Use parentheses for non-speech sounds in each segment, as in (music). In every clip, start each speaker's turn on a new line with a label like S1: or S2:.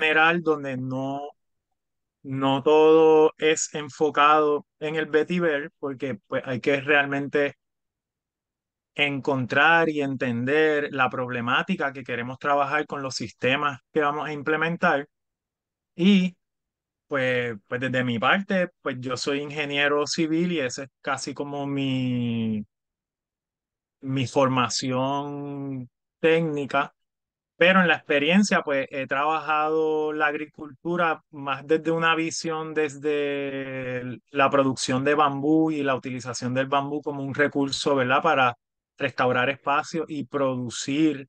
S1: general donde no, no todo es enfocado en el vetiver, porque pues, hay que realmente encontrar y entender la problemática que queremos trabajar con los sistemas que vamos a implementar. Y pues, pues desde mi parte, pues yo soy ingeniero civil y esa es casi como mi, mi formación técnica pero en la experiencia, pues he trabajado la agricultura más desde una visión, desde la producción de bambú y la utilización del bambú como un recurso, ¿verdad? Para restaurar espacios y producir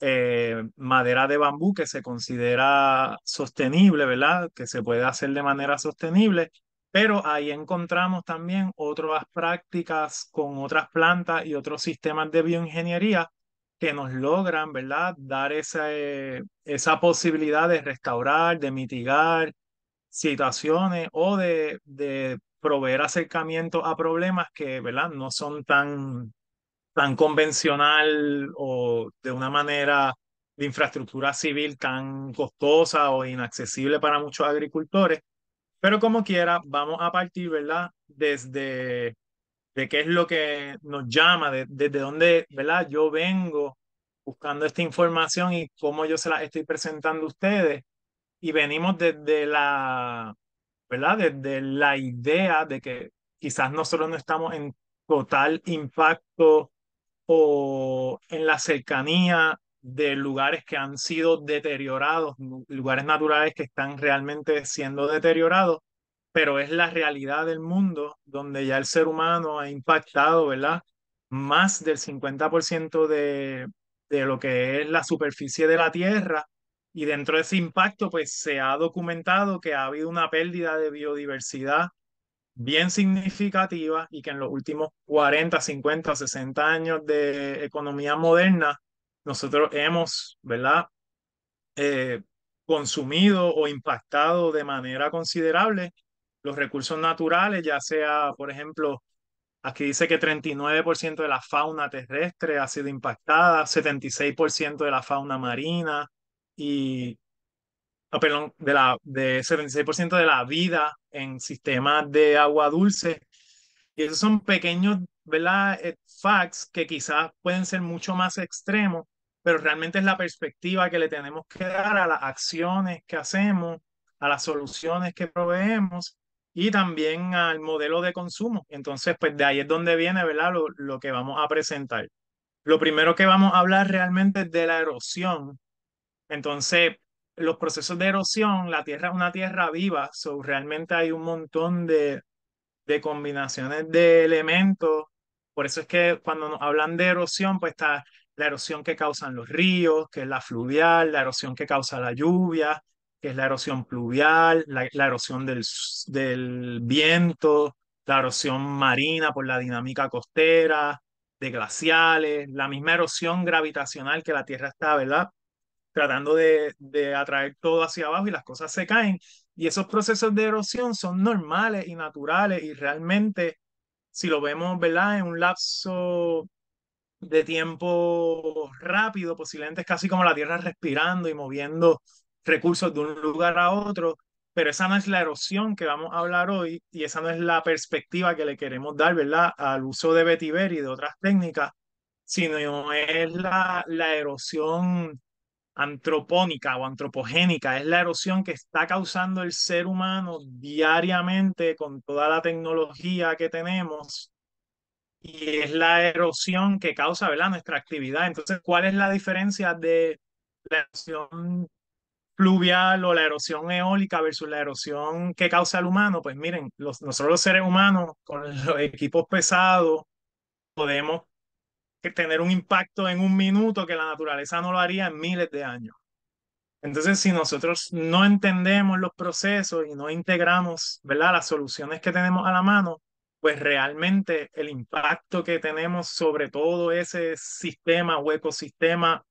S1: eh, madera de bambú que se considera sostenible, ¿verdad? Que se puede hacer de manera sostenible. Pero ahí encontramos también otras prácticas con otras plantas y otros sistemas de bioingeniería que nos logran, ¿verdad? Dar esa, eh, esa posibilidad de restaurar, de mitigar situaciones o de, de proveer acercamiento a problemas que, ¿verdad? No son tan, tan convencional o de una manera de infraestructura civil tan costosa o inaccesible para muchos agricultores. Pero como quiera, vamos a partir, ¿verdad? Desde de qué es lo que nos llama, de, desde dónde, ¿verdad? Yo vengo buscando esta información y cómo yo se la estoy presentando a ustedes. Y venimos desde la, ¿verdad? Desde la idea de que quizás nosotros no estamos en total impacto o en la cercanía de lugares que han sido deteriorados, lugares naturales que están realmente siendo deteriorados, pero es la realidad del mundo donde ya el ser humano ha impactado, ¿verdad? Más del 50% de, de lo que es la superficie de la Tierra y dentro de ese impacto pues se ha documentado que ha habido una pérdida de biodiversidad bien significativa y que en los últimos 40, 50, 60 años de economía moderna nosotros hemos, ¿verdad? Eh, consumido o impactado de manera considerable los recursos naturales, ya sea, por ejemplo, aquí dice que 39% de la fauna terrestre ha sido impactada, 76% de la fauna marina y, ah, perdón, de, la, de 76% de la vida en sistemas de agua dulce. Y esos son pequeños, ¿verdad? Eh, facts que quizás pueden ser mucho más extremos, pero realmente es la perspectiva que le tenemos que dar a las acciones que hacemos, a las soluciones que proveemos y también al modelo de consumo. Entonces, pues de ahí es donde viene, ¿verdad? Lo, lo que vamos a presentar. Lo primero que vamos a hablar realmente es de la erosión. Entonces, los procesos de erosión, la tierra es una tierra viva, so, realmente hay un montón de, de combinaciones de elementos. Por eso es que cuando nos hablan de erosión, pues está la erosión que causan los ríos, que es la fluvial, la erosión que causa la lluvia, que es la erosión pluvial, la, erosión del, viento, la erosión marina por la dinámica costera, de glaciales, la misma erosión gravitacional que la Tierra está, ¿verdad? Tratando de, de atraer todo hacia abajo y las cosas se caen. Y esos procesos de erosión son normales y naturales y realmente, si lo vemos, ¿verdad? En un lapso de tiempo rápido, posiblemente es casi como la Tierra respirando y moviendo recursos de un lugar a otro, pero esa no es la erosión que vamos a hablar hoy y esa no es la perspectiva que le queremos dar, ¿verdad?, al uso de vetiver y de otras técnicas, sino es la, la erosión antropónica o antropogénica, es la erosión que está causando el ser humano diariamente con toda la tecnología que tenemos y es la erosión que causa ¿verdad? nuestra actividad. Entonces, ¿cuál es la diferencia de la erosión pluvial o la erosión eólica versus la erosión que causa el humano, pues miren, nosotros los seres humanos con (laughs) los equipos pesados podemos tener un impacto en un minuto que la naturaleza no lo haría en miles de años. Entonces, si nosotros no entendemos los procesos y no integramos ¿verdad? las soluciones que tenemos a la mano, pues realmente el impacto que tenemos sobre todo ese sistema o ecosistema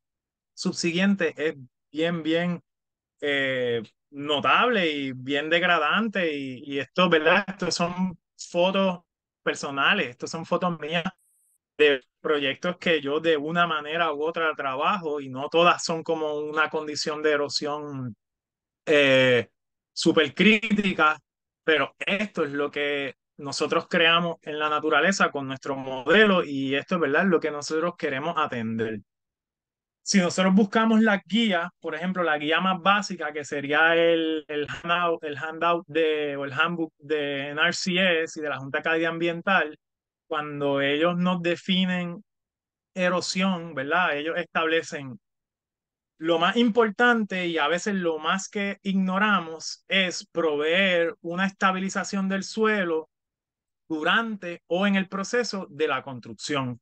S1: subsiguiente es bien, bien eh, notable y bien degradante. Y, y esto, ¿verdad? esto son fotos personales, estas son fotos mías de proyectos que yo de una manera u otra trabajo y no todas son como una condición de erosión eh, súper crítica, pero esto es lo que nosotros creamos en la naturaleza con nuestro modelo y esto es verdad lo que nosotros queremos atender si nosotros buscamos la guía, por ejemplo, la guía más básica, que sería el, el handout, el handout de, o el handbook de NRCS y de la Junta de Ambiental, cuando ellos nos definen erosión, ¿verdad? Ellos establecen lo más importante y a veces lo más que ignoramos es proveer una estabilización del suelo durante o en el proceso de la construcción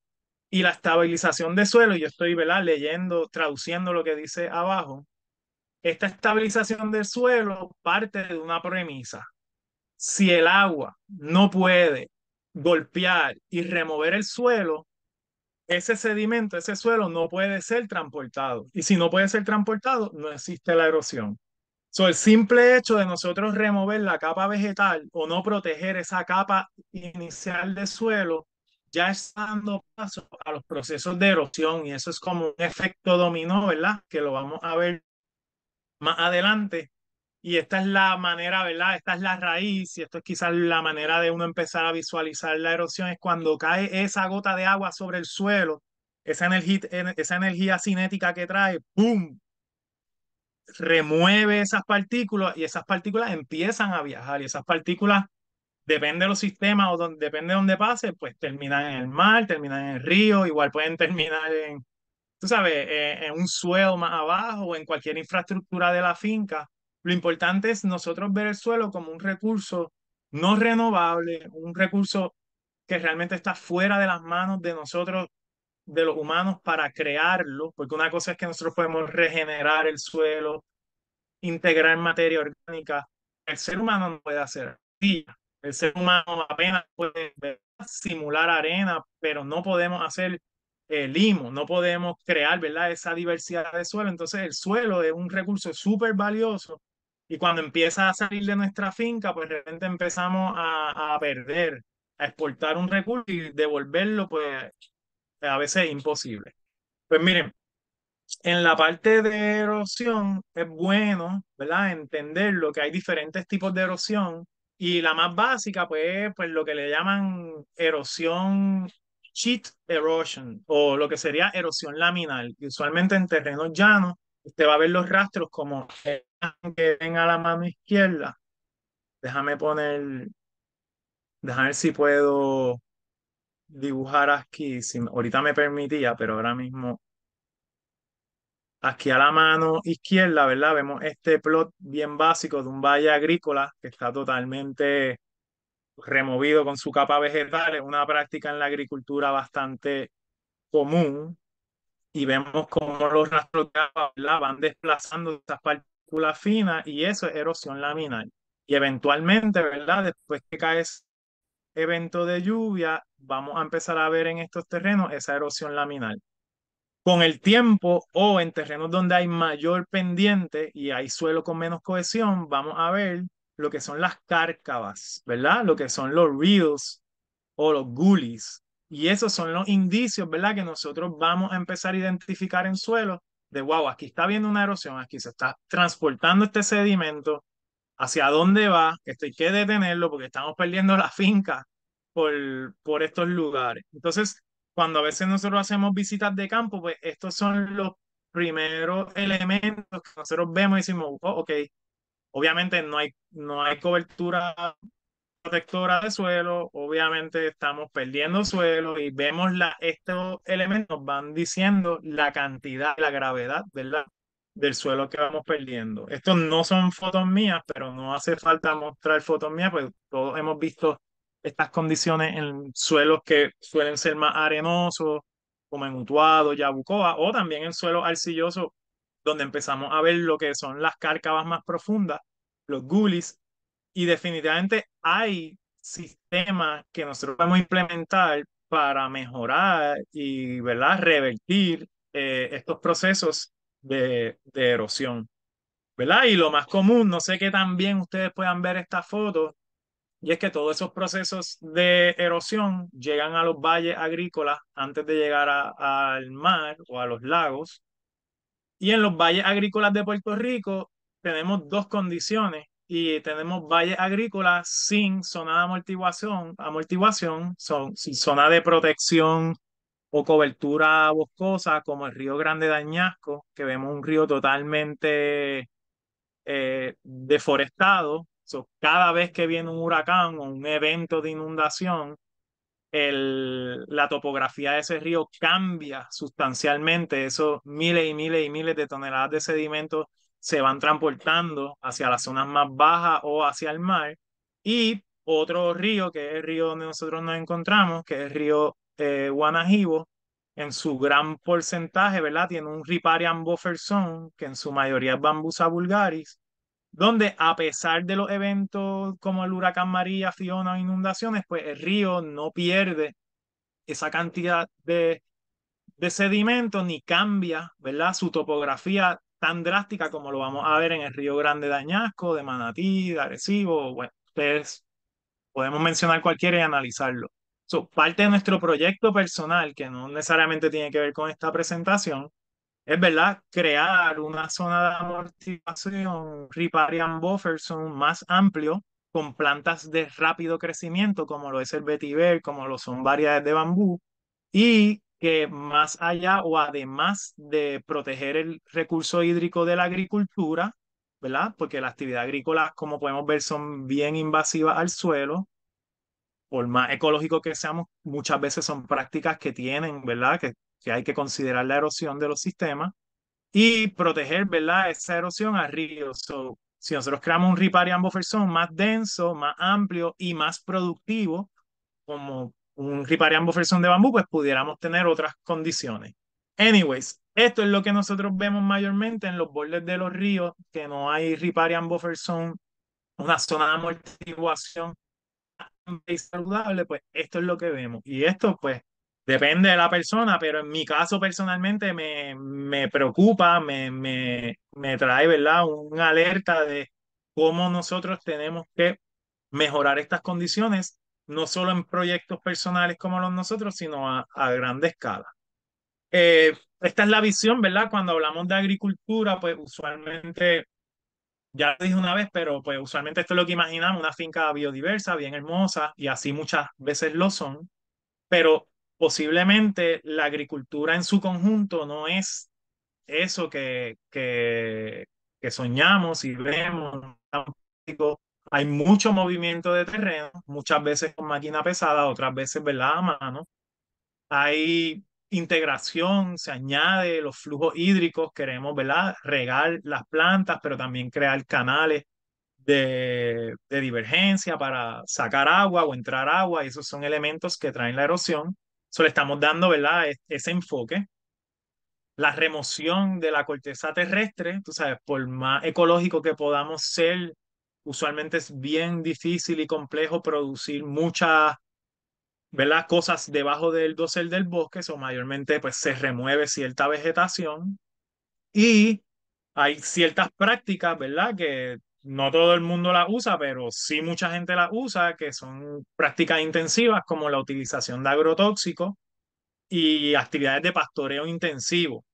S1: y la estabilización de suelo, yo estoy leyendo, traduciendo lo que dice abajo, esta estabilización del suelo parte de una premisa. Si el agua no puede golpear y remover el suelo, ese sedimento, ese suelo no puede ser transportado. Y si no puede ser transportado, no existe la erosión. So, el simple hecho de nosotros remover la capa vegetal o no proteger esa capa inicial de suelo ya está dando paso a los procesos de erosión y eso es como un efecto dominó, ¿verdad? Que lo vamos a ver más adelante. Y esta es la manera, ¿verdad? Esta es la raíz y esto es quizás la manera de uno empezar a visualizar la erosión, es cuando cae esa gota de agua sobre el suelo, esa energía, esa energía cinética que trae, ¡pum! Remueve esas partículas y esas partículas empiezan a viajar y esas partículas depende de los sistemas o depende de dónde pase, pues terminan en el mar, terminan en el río, igual pueden terminar en, tú sabes, eh, en un suelo más abajo o en cualquier infraestructura de la finca. Lo importante es nosotros ver el suelo como un recurso no renovable, un recurso que realmente está fuera de las manos de nosotros, de los humanos, para crearlo, porque una cosa es que nosotros podemos regenerar el suelo, integrar materia orgánica, el ser humano no puede hacer. El ser humano apenas puede simular arena, pero no podemos hacer eh, limo, no podemos crear ¿verdad? esa diversidad de suelo. Entonces el suelo es un recurso súper valioso y cuando empieza a salir de nuestra finca, pues de repente empezamos a, a perder, a exportar un recurso y devolverlo, pues a veces es imposible. Pues miren, en la parte de erosión es bueno, ¿verdad? Entender lo que hay diferentes tipos de erosión y la más básica, pues, pues lo que le llaman erosión, sheet erosion, o lo que sería erosión laminal. usualmente en terrenos llanos, usted va a ver los rastros como que ven a la mano izquierda. Déjame poner, déjame ver si puedo dibujar aquí, si ahorita me permitía, pero ahora mismo Aquí a la mano izquierda, ¿verdad? Vemos este plot bien básico de un valle agrícola que está totalmente removido con su capa vegetal. Es una práctica en la agricultura bastante común y vemos cómo los rastros de agua van desplazando estas partículas finas y eso es erosión laminar. Y eventualmente, ¿verdad? Después que cae evento de lluvia, vamos a empezar a ver en estos terrenos esa erosión laminar con el tiempo o en terrenos donde hay mayor pendiente y hay suelo con menos cohesión, vamos a ver lo que son las cárcavas, ¿verdad? Lo que son los reels o los gullies. Y esos son los indicios, ¿verdad? Que nosotros vamos a empezar a identificar en suelo de, wow, aquí está habiendo una erosión, aquí se está transportando este sedimento, hacia dónde va, esto hay que detenerlo porque estamos perdiendo la finca por, por estos lugares. Entonces, cuando a veces nosotros hacemos visitas de campo, pues estos son los primeros elementos que nosotros vemos y decimos, oh, ok, obviamente no hay, no hay cobertura protectora de suelo, obviamente estamos perdiendo suelo y vemos la, estos elementos van diciendo la cantidad, la gravedad, Del suelo que vamos perdiendo. Estos no son fotos mías, pero no hace falta mostrar fotos mías, pues todos hemos visto estas condiciones en suelos que suelen ser más arenosos, como en Utuado, Yabucoa, o también en suelos arcillosos, donde empezamos a ver lo que son las cárcavas más profundas, los gulis, y definitivamente hay sistemas que nosotros podemos implementar para mejorar y ¿verdad? revertir eh, estos procesos de, de erosión. ¿verdad? Y lo más común, no sé qué también ustedes puedan ver esta foto, y es que todos esos procesos de erosión llegan a los valles agrícolas antes de llegar al mar o a los lagos. Y en los valles agrícolas de Puerto Rico tenemos dos condiciones y tenemos valles agrícolas sin zona de amortiguación, amortiguación son, sin zona de protección o cobertura boscosa como el río Grande de Añasco, que vemos un río totalmente eh, deforestado cada vez que viene un huracán o un evento de inundación, el, la topografía de ese río cambia sustancialmente. Esos miles y miles y miles de toneladas de sedimentos se van transportando hacia las zonas más bajas o hacia el mar. Y otro río, que es el río donde nosotros nos encontramos, que es el río eh, Guanajibo, en su gran porcentaje, ¿verdad? Tiene un riparian buffer zone, que en su mayoría es bambusa vulgaris, donde a pesar de los eventos como el huracán María, Fiona, inundaciones, pues el río no pierde esa cantidad de, de sedimentos ni cambia, ¿verdad? Su topografía tan drástica como lo vamos a ver en el Río Grande de Añasco, de Manatí, de Arecibo, bueno, ustedes podemos mencionar cualquiera y analizarlo. parte de nuestro proyecto personal, que no necesariamente tiene que ver con esta presentación, es verdad, crear una zona de amortiguación, riparian son más amplio, con plantas de rápido crecimiento, como lo es el vetiver, como lo son variedades de bambú, y que más allá o además de proteger el recurso hídrico de la agricultura, ¿verdad? Porque la actividad agrícola, como podemos ver, son bien invasivas al suelo. Por más ecológico que seamos, muchas veces son prácticas que tienen, ¿verdad? Que que hay que considerar la erosión de los sistemas y proteger, ¿verdad?, esa erosión a ríos. So, si nosotros creamos un riparian buffer zone más denso, más amplio y más productivo, como un riparian buffer zone de bambú, pues pudiéramos tener otras condiciones. Anyways, esto es lo que nosotros vemos mayormente en los bordes de los ríos, que no hay riparian buffer zone, una zona de amortiguación y saludable, pues esto es lo que vemos. Y esto, pues, Depende de la persona, pero en mi caso personalmente me, me preocupa, me, me, me trae, ¿verdad? Una alerta de cómo nosotros tenemos que mejorar estas condiciones, no solo en proyectos personales como los nosotros, sino a, a grande escala. Eh, esta es la visión, ¿verdad? Cuando hablamos de agricultura, pues usualmente, ya lo dije una vez, pero pues usualmente esto es lo que imaginamos, una finca biodiversa, bien hermosa, y así muchas veces lo son, pero posiblemente la agricultura en su conjunto no es eso que, que, soñamos y vemos. Hay mucho movimiento de terreno, muchas veces con máquina pesada, otras veces ¿verdad? a mano. Hay integración, se añade los flujos hídricos, queremos ¿verdad? regar las plantas, pero también crear canales de, de divergencia para sacar agua o entrar agua, esos son elementos que traen la erosión solo estamos dando, ¿verdad? E-, ese enfoque. La remoción de la corteza terrestre, tú sabes, por más ecológico que podamos ser, usualmente es bien difícil y complejo producir muchas, ¿verdad? Cosas debajo del dosel del bosque, o mayormente pues se remueve cierta vegetación y hay ciertas prácticas, ¿verdad? Que no todo el mundo la usa, pero sí mucha gente la usa, que son prácticas intensivas como la utilización de agrotóxicos y actividades de pastoreo intensivo.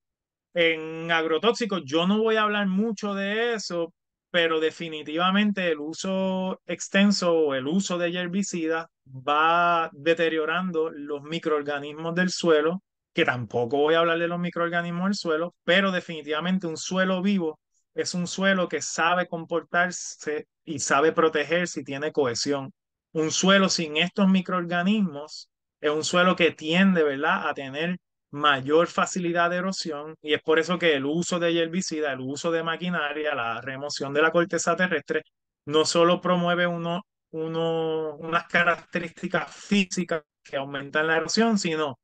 S1: En agrotóxicos yo no voy a hablar mucho de eso, pero definitivamente el uso extenso o el uso de herbicidas va deteriorando los microorganismos del suelo, que tampoco voy a hablar de los microorganismos del suelo, pero definitivamente un suelo vivo es un suelo que sabe comportarse y sabe proteger si tiene cohesión. Un suelo sin estos microorganismos es un suelo que tiende, ¿verdad?, a tener mayor facilidad de erosión y es por eso que el uso de herbicida, el uso de maquinaria, la remoción de la corteza terrestre, no solo promueve uno, uno, unas características físicas que aumentan la erosión, sino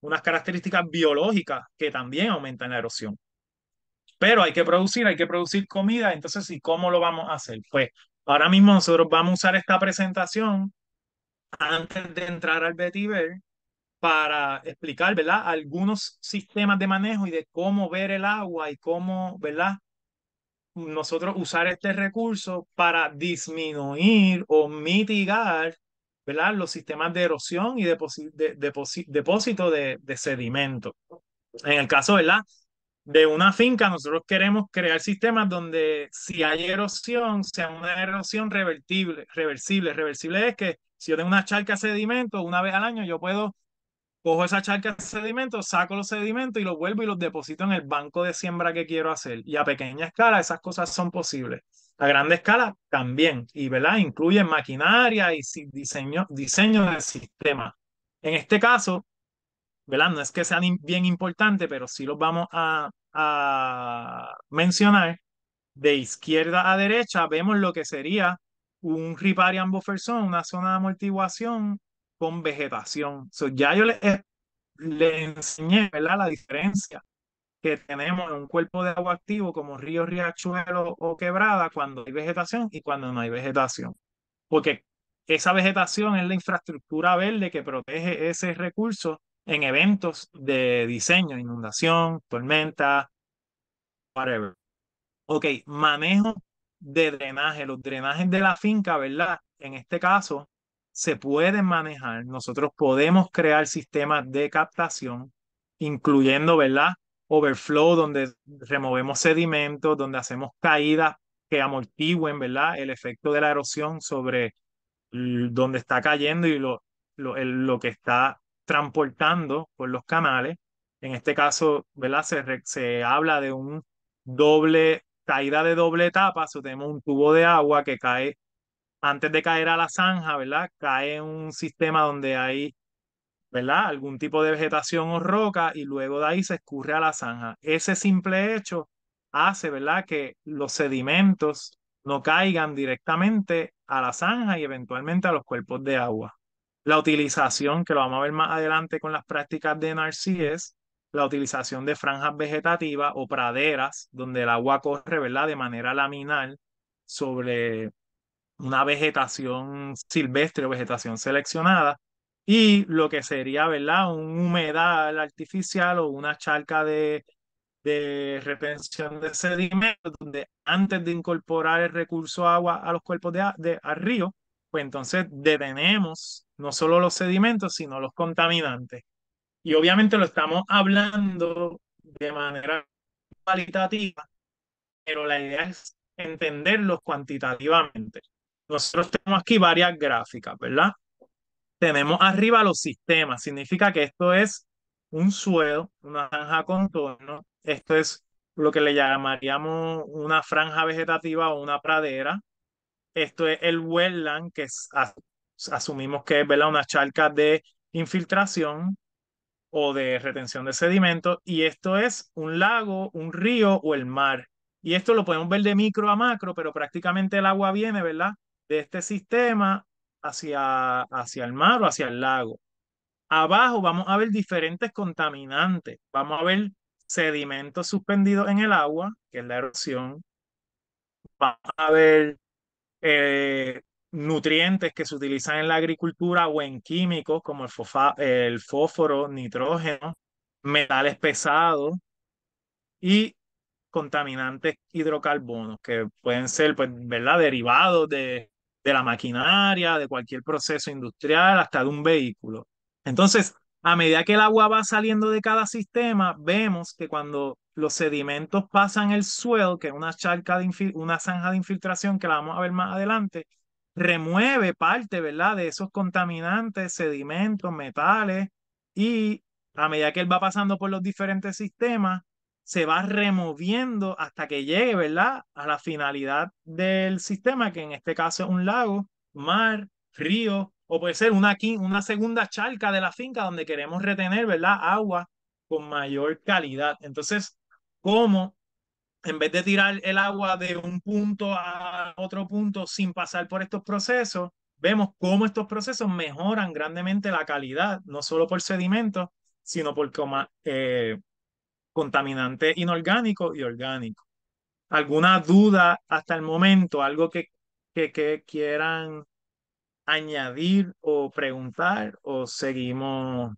S1: unas características biológicas que también aumentan la erosión pero hay que producir, hay que producir comida, entonces, ¿y cómo lo vamos a hacer? Pues ahora mismo nosotros vamos a usar esta presentación antes de entrar al vetiver para explicar, ¿verdad? Algunos sistemas de manejo y de cómo ver el agua y cómo, ¿verdad? Nosotros usar este recurso para disminuir o mitigar, ¿verdad? Los sistemas de erosión y depósito de, de sedimento. En el caso, ¿verdad? de una finca, nosotros queremos crear sistemas donde si hay erosión, sea una erosión revertible, reversible. Reversible es que si yo tengo una charca de sedimento, una vez al año yo puedo, cojo esa charca de sedimento, saco los sedimentos y los vuelvo y los deposito en el banco de siembra que quiero hacer. Y a pequeña escala esas cosas son posibles. A grande escala también, y ¿verdad? Incluyen maquinaria y diseño, diseño del sistema. En este caso, no es que sean bien importante, pero sí los vamos a, a mencionar. De izquierda a derecha vemos lo que sería un riparian buffer zone, una zona de amortiguación con vegetación. ya yo les eh, le enseñé ¿verdad? la diferencia que tenemos en un cuerpo de agua activo como río, riachuelo o quebrada cuando hay vegetación y cuando no hay vegetación. Porque esa vegetación es la infraestructura verde que protege ese recurso en eventos de diseño, inundación, tormenta, whatever. Ok, manejo de drenaje, los drenajes de la finca, ¿verdad? En este caso, se pueden manejar, nosotros podemos crear sistemas de captación, incluyendo, ¿verdad? Overflow, donde removemos sedimentos, donde hacemos caídas que amortigüen, ¿verdad? El efecto de la erosión sobre donde está cayendo y lo, lo, lo que está transportando por los canales. En este caso, ¿verdad? Se, habla de un doble, caída de doble etapa, so, tenemos un tubo de agua que cae antes de caer a la zanja, ¿verdad? Cae en un sistema donde hay, ¿verdad? Algún tipo de vegetación o roca y luego de ahí se escurre a la zanja. Ese simple hecho hace, ¿verdad? Que los sedimentos no caigan directamente a la zanja y eventualmente a los cuerpos de agua la utilización, que lo vamos a ver más adelante con las prácticas de es la utilización de franjas vegetativas o praderas donde el agua corre ¿verdad? de manera laminar sobre una vegetación silvestre o vegetación seleccionada y lo que sería ¿verdad? un humedal artificial o una charca de, de retención de sedimentos donde antes de incorporar el recurso agua a los cuerpos de, de río pues entonces detenemos no solo los sedimentos, sino los contaminantes. Y obviamente lo estamos hablando de manera cualitativa, pero la idea es entenderlos cuantitativamente. Nosotros tenemos aquí varias gráficas, ¿verdad? Tenemos arriba los sistemas, significa que esto es un suelo, una franja contorno, esto es lo que le llamaríamos una franja vegetativa o una pradera, esto es el wetland, que asumimos que es una charca de infiltración o de retención de sedimentos, y esto es un lago, un río o el mar. Y esto lo podemos ver de micro a macro, pero prácticamente el agua viene, ¿verdad? De este sistema hacia, hacia el mar o hacia el lago. Abajo vamos a ver diferentes contaminantes. Vamos a ver sedimentos suspendidos en el agua, que es la erosión. Vamos a ver eh, nutrientes que se utilizan en la agricultura o en químicos como el, fósforo, nitrógeno, metales pesados y contaminantes hidrocarbonos que pueden ser, pues, ¿verdad? Derivados de, de la maquinaria, de cualquier proceso industrial, hasta de un vehículo. Entonces, a medida que el agua va saliendo de cada sistema, vemos que cuando los sedimentos pasan el suelo, que es una charca de una zanja de infiltración que la vamos a ver más adelante, remueve parte, ¿verdad?, de esos contaminantes, sedimentos, metales, y a medida que él va pasando por los diferentes sistemas, se va removiendo hasta que llegue, ¿verdad?, a la finalidad del sistema, que en este caso es un lago, mar, río, o puede ser una, una segunda charca de la finca donde queremos retener, ¿verdad?, agua con mayor calidad. Entonces, cómo en vez de tirar el agua de un punto a otro punto sin pasar por estos procesos, vemos cómo estos procesos mejoran grandemente la calidad, no solo por sedimentos, sino por eh, contaminantes inorgánicos y orgánicos. ¿Alguna duda hasta el momento? ¿Algo que, que quieran añadir o preguntar o seguimos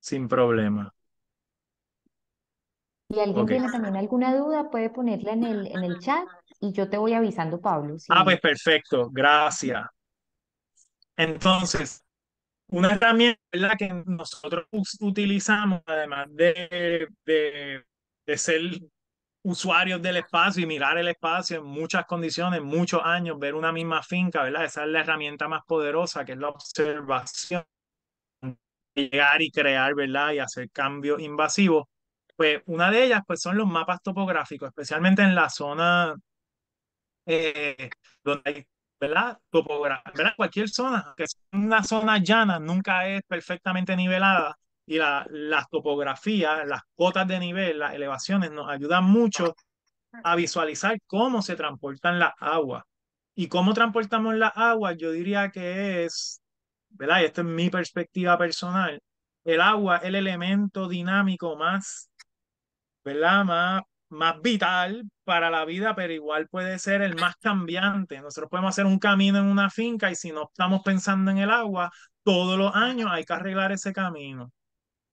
S1: sin problema?
S2: Si alguien tiene también alguna duda, puede ponerla en el, en el chat y yo te voy avisando, Pablo. Ah, pues
S1: perfecto, gracias. Entonces, una herramienta que nosotros utilizamos, además de, de, de, ser usuarios del espacio y mirar el espacio en muchas condiciones, muchos años, ver una misma finca, ¿verdad? Esa es la herramienta más poderosa, que es la observación, llegar y crear, ¿verdad? Y hacer cambios invasivos. Pues una de ellas pues, son los mapas topográficos, especialmente en la zona eh, donde hay ¿verdad? Topografía, ¿verdad? Cualquier zona, que es una zona llana, nunca es perfectamente nivelada y la, las topografías, las cotas de nivel, las elevaciones nos ayudan mucho a visualizar cómo se transportan las aguas. Y cómo transportamos las aguas, yo diría que es, ¿verdad? Y esta es mi perspectiva personal. El agua, el elemento dinámico más ¿verdad? Más, más vital para la vida, pero igual puede ser el más cambiante. Nosotros podemos hacer un camino en una finca y si no estamos pensando en el agua, todos los años hay que arreglar ese camino.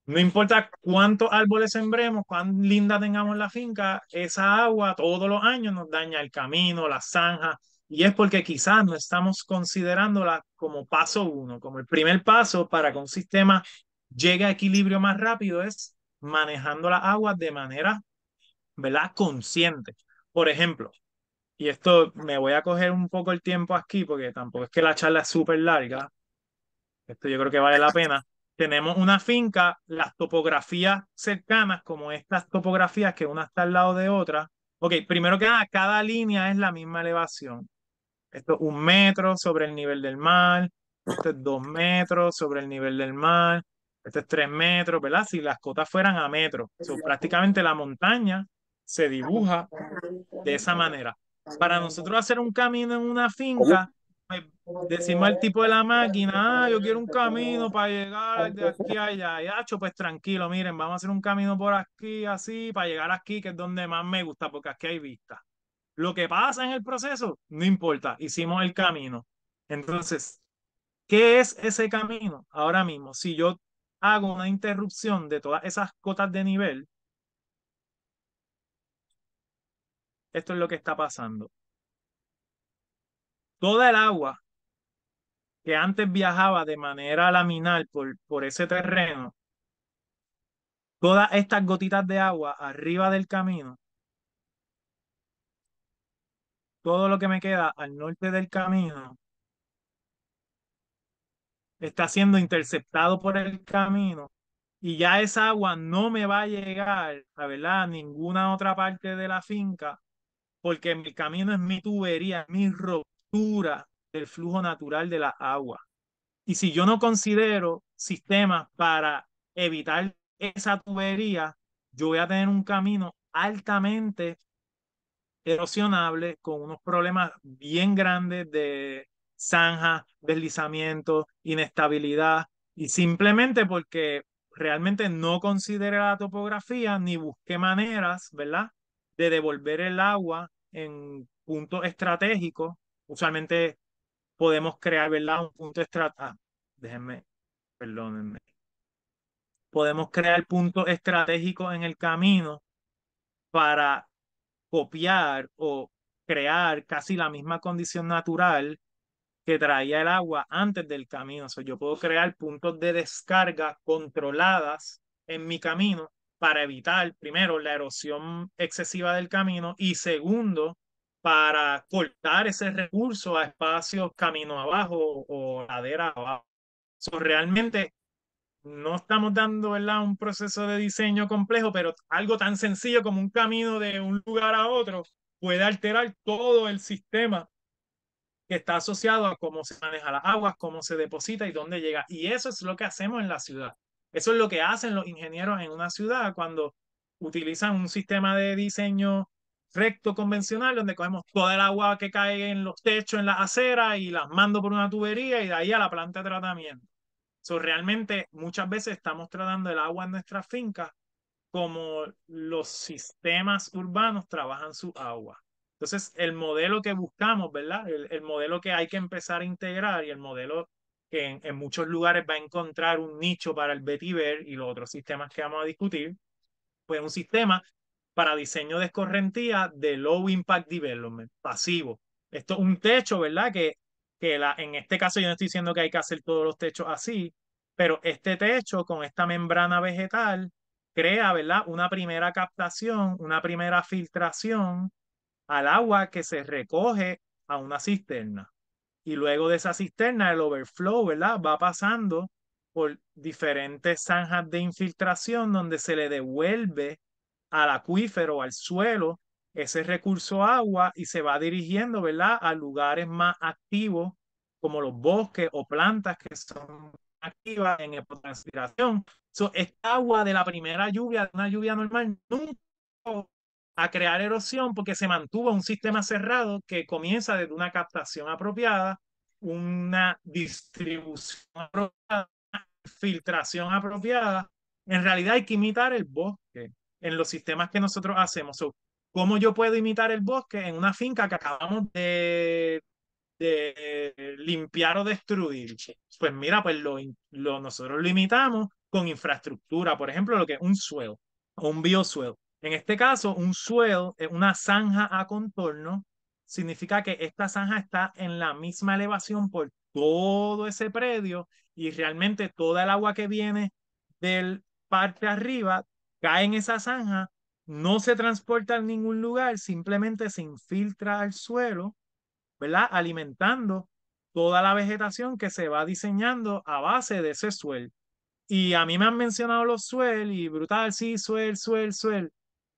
S1: No importa cuántos árboles sembremos, cuán linda tengamos la finca, esa agua todos los años nos daña el camino, las zanjas, y es porque quizás no estamos considerándola como paso uno, como el primer paso para que un sistema llegue a equilibrio más rápido es manejando las aguas de manera, ¿verdad? Consciente. Por ejemplo, y esto me voy a coger un poco el tiempo aquí porque tampoco es que la charla es súper larga. Esto yo creo que vale la pena. Tenemos una finca, las topografías cercanas, como estas topografías que una está al lado de otra. Ok, primero que nada, cada línea es la misma elevación. Esto es un metro sobre el nivel del mar, esto es dos metros sobre el nivel del mar, este es tres metros, ¿verdad? Si las cotas fueran a metros, so, prácticamente la montaña se dibuja de esa manera. Para nosotros hacer un camino en una finca, pues, decimos al tipo de la máquina, ah, yo quiero un camino para llegar de aquí a allá, y hacho, pues tranquilo, miren, vamos a hacer un camino por aquí, así, para llegar aquí, que es donde más me gusta, porque aquí hay vista. Lo que pasa en el proceso, no importa, hicimos el camino. Entonces, ¿qué es ese camino ahora mismo? Si yo hago una interrupción de todas esas cotas de nivel, esto es lo que está pasando. Toda el agua que antes viajaba de manera laminar por, por ese terreno, todas estas gotitas de agua arriba del camino, todo lo que me queda al norte del camino, está siendo interceptado por el camino y ya esa agua no me va a llegar, ¿verdad? A ninguna otra parte de la finca porque mi camino es mi tubería, mi ruptura del flujo natural de la agua. Y si yo no considero sistemas para evitar esa tubería, yo voy a tener un camino altamente erosionable, con unos problemas bien grandes de zanjas, deslizamiento, inestabilidad, y simplemente porque realmente no considere la topografía ni busqué maneras, ¿verdad?, de devolver el agua en punto estratégico Usualmente podemos crear, ¿verdad?, un punto estratégico. Ah, déjenme, perdónenme. Podemos crear punto estratégico en el camino para copiar o crear casi la misma condición natural que traía el agua antes del camino. yo puedo crear puntos de descarga controladas en mi camino para evitar, primero, la erosión excesiva del camino y segundo, para cortar ese recurso a espacios camino abajo o ladera abajo. realmente no estamos dando ¿verdad? un proceso de diseño complejo, pero algo tan sencillo como un camino de un lugar a otro puede alterar todo el sistema que está asociado a cómo se maneja las aguas, cómo se deposita y dónde llega. Y eso es lo que hacemos en la ciudad. Eso es lo que hacen los ingenieros en una ciudad cuando utilizan un sistema de diseño recto convencional donde cogemos toda el agua que cae en los techos, en las aceras y las mando por una tubería y de ahí a la planta de tratamiento. So, realmente muchas veces estamos tratando el agua en nuestras fincas como los sistemas urbanos trabajan su agua. Entonces, el modelo que buscamos, ¿verdad? El, modelo que hay que empezar a integrar y el modelo que en, muchos lugares va a encontrar un nicho para el vetiver y los otros sistemas que vamos a discutir, pues un sistema para diseño de escorrentía de low impact development, pasivo. Esto es un techo, ¿verdad? Que, que la, en este caso yo no estoy diciendo que hay que hacer todos los techos así, pero este techo con esta membrana vegetal crea, ¿verdad? Una primera captación, una primera filtración al agua que se recoge a una cisterna. Y luego de esa cisterna, el overflow, ¿verdad? Va pasando por diferentes zanjas de infiltración donde se le devuelve al acuífero, al suelo, ese recurso agua y se va dirigiendo, ¿verdad? A lugares más activos como los bosques o plantas que son activas en evapotranspiración. So, esta agua de la primera lluvia, de una lluvia normal, nunca a crear erosión porque se mantuvo un sistema cerrado que comienza desde una captación apropiada, una distribución apropiada, filtración apropiada. En realidad hay que imitar el bosque en los sistemas que nosotros hacemos. ¿Cómo yo puedo imitar el bosque en una finca que acabamos de, de limpiar o destruir? Pues mira, pues lo, nosotros lo imitamos con infraestructura, por ejemplo, lo que es un suelo o un biosuelo en este caso, un suelo, eh, una zanja a contorno, significa que esta zanja está en la misma elevación por todo ese predio y realmente toda el agua que viene del parte arriba cae en esa zanja, no se transporta a ningún lugar, simplemente se infiltra al suelo, ¿verdad? Alimentando toda la vegetación que se va diseñando a base de ese suelo. Y a mí me han mencionado los suelos y brutal, sí, suel, suel, suel.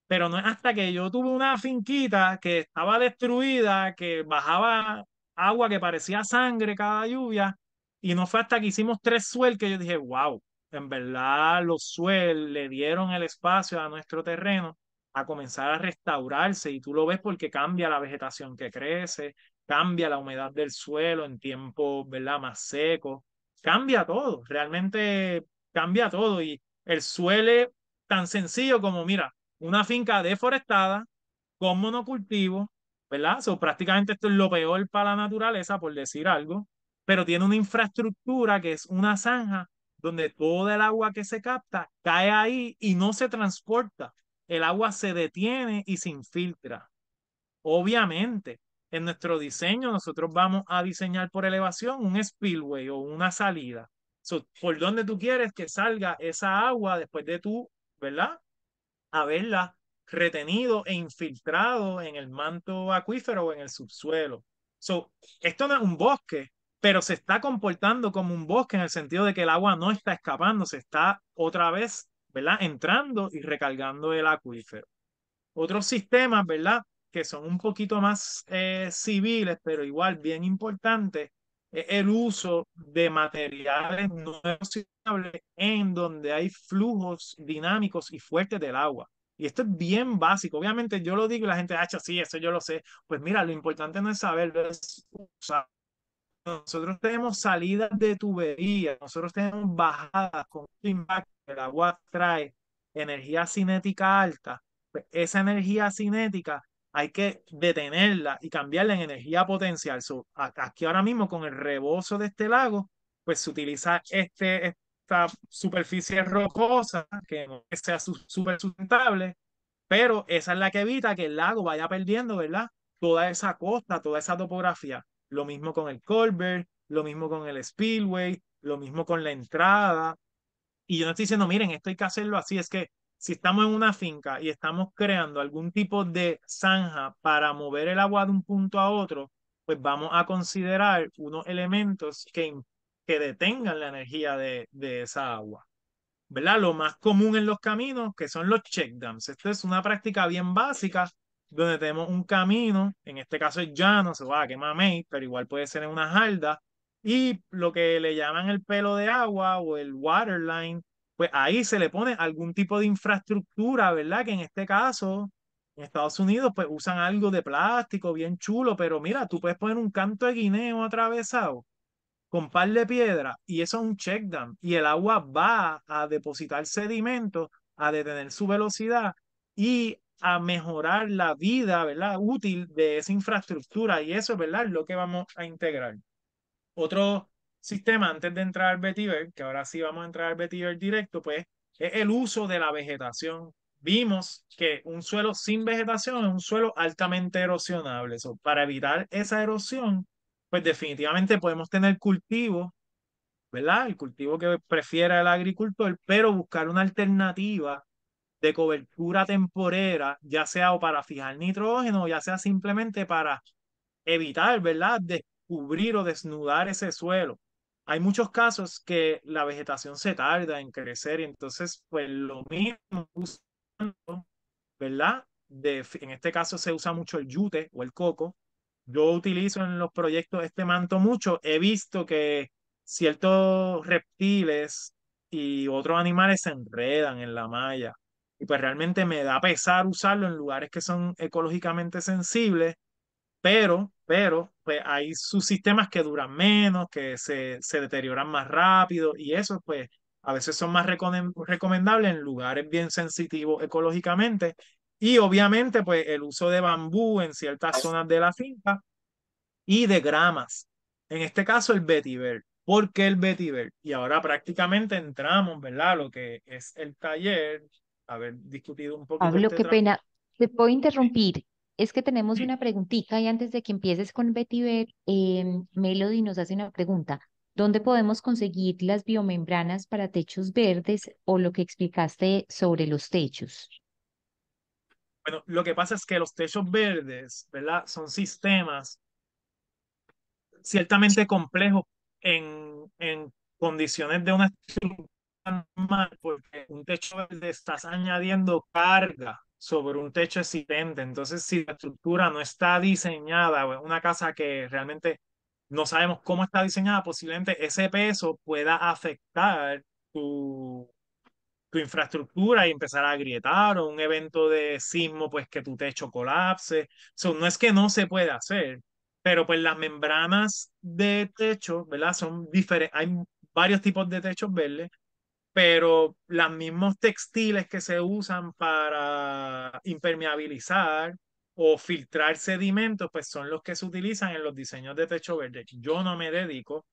S1: Pero no es hasta que yo tuve una finquita que estaba destruida, que bajaba agua que parecía sangre cada lluvia, y no fue hasta que hicimos tres suel que yo dije, wow, en verdad los suelos le dieron el espacio a nuestro terreno a comenzar a restaurarse y tú lo ves porque cambia la vegetación que crece, cambia la humedad del suelo en tiempos, ¿verdad?, más seco cambia todo, realmente cambia todo y el suelo tan sencillo como, mira, una finca deforestada con monocultivo, ¿verdad? So, prácticamente esto es lo peor para la naturaleza, por decir algo, pero tiene una infraestructura que es una zanja donde toda el agua que se capta cae ahí y no se transporta. El agua se detiene y se infiltra. Obviamente, en nuestro diseño nosotros vamos a diseñar por elevación un spillway o una salida. por donde tú quieres que salga esa agua después de tu, ¿verdad? haberla retenido e infiltrado en el manto acuífero o en el subsuelo. esto no es un bosque, pero se está comportando como un bosque en el sentido de que el agua no está escapando, se está otra vez, ¿verdad? Entrando y recargando el acuífero. Otros sistemas, ¿verdad? Que son un poquito más eh, civiles, pero igual bien importantes, eh, el uso de materiales no posible en donde hay flujos dinámicos y fuertes del agua. Y esto es bien básico. Obviamente yo lo digo y la gente, hacha, así eso yo lo sé. Pues mira, lo importante no es saberlo, es Nosotros tenemos salidas de tubería, nosotros tenemos bajadas con impacto, el agua trae energía cinética alta. Pues esa energía cinética hay que detenerla y cambiarla en energía potencial. aquí ahora mismo con el rebozo de este lago, pues se utiliza este, esta superficie rocosa, que no sea súper sustentable, pero esa es la que evita que el lago vaya perdiendo, ¿verdad? Toda esa costa, toda esa topografía. Lo mismo con el Colbert, lo mismo con el Spillway, lo mismo con la entrada. Y yo no estoy diciendo, miren, esto hay que hacerlo así, es que si estamos en una finca y estamos creando algún tipo de zanja para mover el agua de un punto a otro, pues vamos a considerar unos elementos que, que detengan la energía de, esa agua. ¿Verdad? Lo más común en los caminos, que son los check dams. Esta es una práctica bien básica donde tenemos un camino, en este caso es llano, se va a quemar pero igual puede ser en una jarda, y lo que le llaman el pelo de agua o el waterline pues ahí se le pone algún tipo de infraestructura, ¿verdad? Que en este caso, en Estados Unidos, pues usan algo de plástico bien chulo, pero mira, tú puedes poner un canto de guineo atravesado con par de piedra y eso es un check dam y el agua va a depositar sedimentos, a detener su velocidad y a mejorar la vida, ¿verdad? Útil de esa infraestructura y eso, ¿verdad? Es lo que vamos a integrar. Otro sistema antes de entrar al vetiver, que ahora sí vamos a entrar al vetiver directo, pues es el uso de la vegetación. Vimos que un suelo sin vegetación es un suelo altamente erosionable. para evitar esa erosión, pues definitivamente podemos tener cultivo ¿verdad? El cultivo que prefiera el agricultor, pero buscar una alternativa de cobertura temporera, ya sea o para fijar nitrógeno, ya sea simplemente para evitar, ¿verdad? Descubrir o desnudar ese suelo hay muchos casos que la vegetación se tarda en crecer y entonces pues lo mismo usando, ¿verdad? De, en este caso se usa mucho el yute o el coco. Yo utilizo en los proyectos este manto mucho. He visto que ciertos reptiles y otros animales se enredan en la malla. Y pues realmente me da pesar usarlo en lugares que son ecológicamente sensibles pero, pero, pues hay sus sistemas que duran menos, que se, se deterioran más rápido y eso, pues, a veces son más recomendables en lugares bien sensitivos ecológicamente. Y obviamente, pues, el uso de bambú en ciertas zonas de la finca y de gramas. En este caso, el vetiver. ¿Por qué el vetiver? Y ahora prácticamente entramos, ¿verdad? Lo que es el taller, haber discutido un
S2: poco. Pablo, este qué pena. ¿Te puedo interrumpir? Es que tenemos mm. una preguntita y antes de que empieces con Betty eh, Melody nos hace una pregunta. ¿Dónde podemos conseguir las biomembranas para techos verdes o lo que explicaste sobre los techos?
S1: Bueno, lo que pasa es que los techos verdes, ¿verdad? Son sistemas ciertamente complejos en, en condiciones de una estructura normal, porque un techo verde estás añadiendo carga sobre un techo existente. Entonces, si la estructura no está diseñada, una casa que realmente no sabemos cómo está diseñada, posiblemente ese peso pueda afectar tu, tu infraestructura y empezar a grietar o un evento de sismo, pues que tu techo colapse. no es que no se pueda hacer, pero pues las membranas de techo, ¿verdad? Son diferentes, hay varios tipos de techos verdes pero los mismos textiles que se usan para impermeabilizar o filtrar sedimentos, pues son los que se utilizan en los diseños de techo verde. Yo no me dedico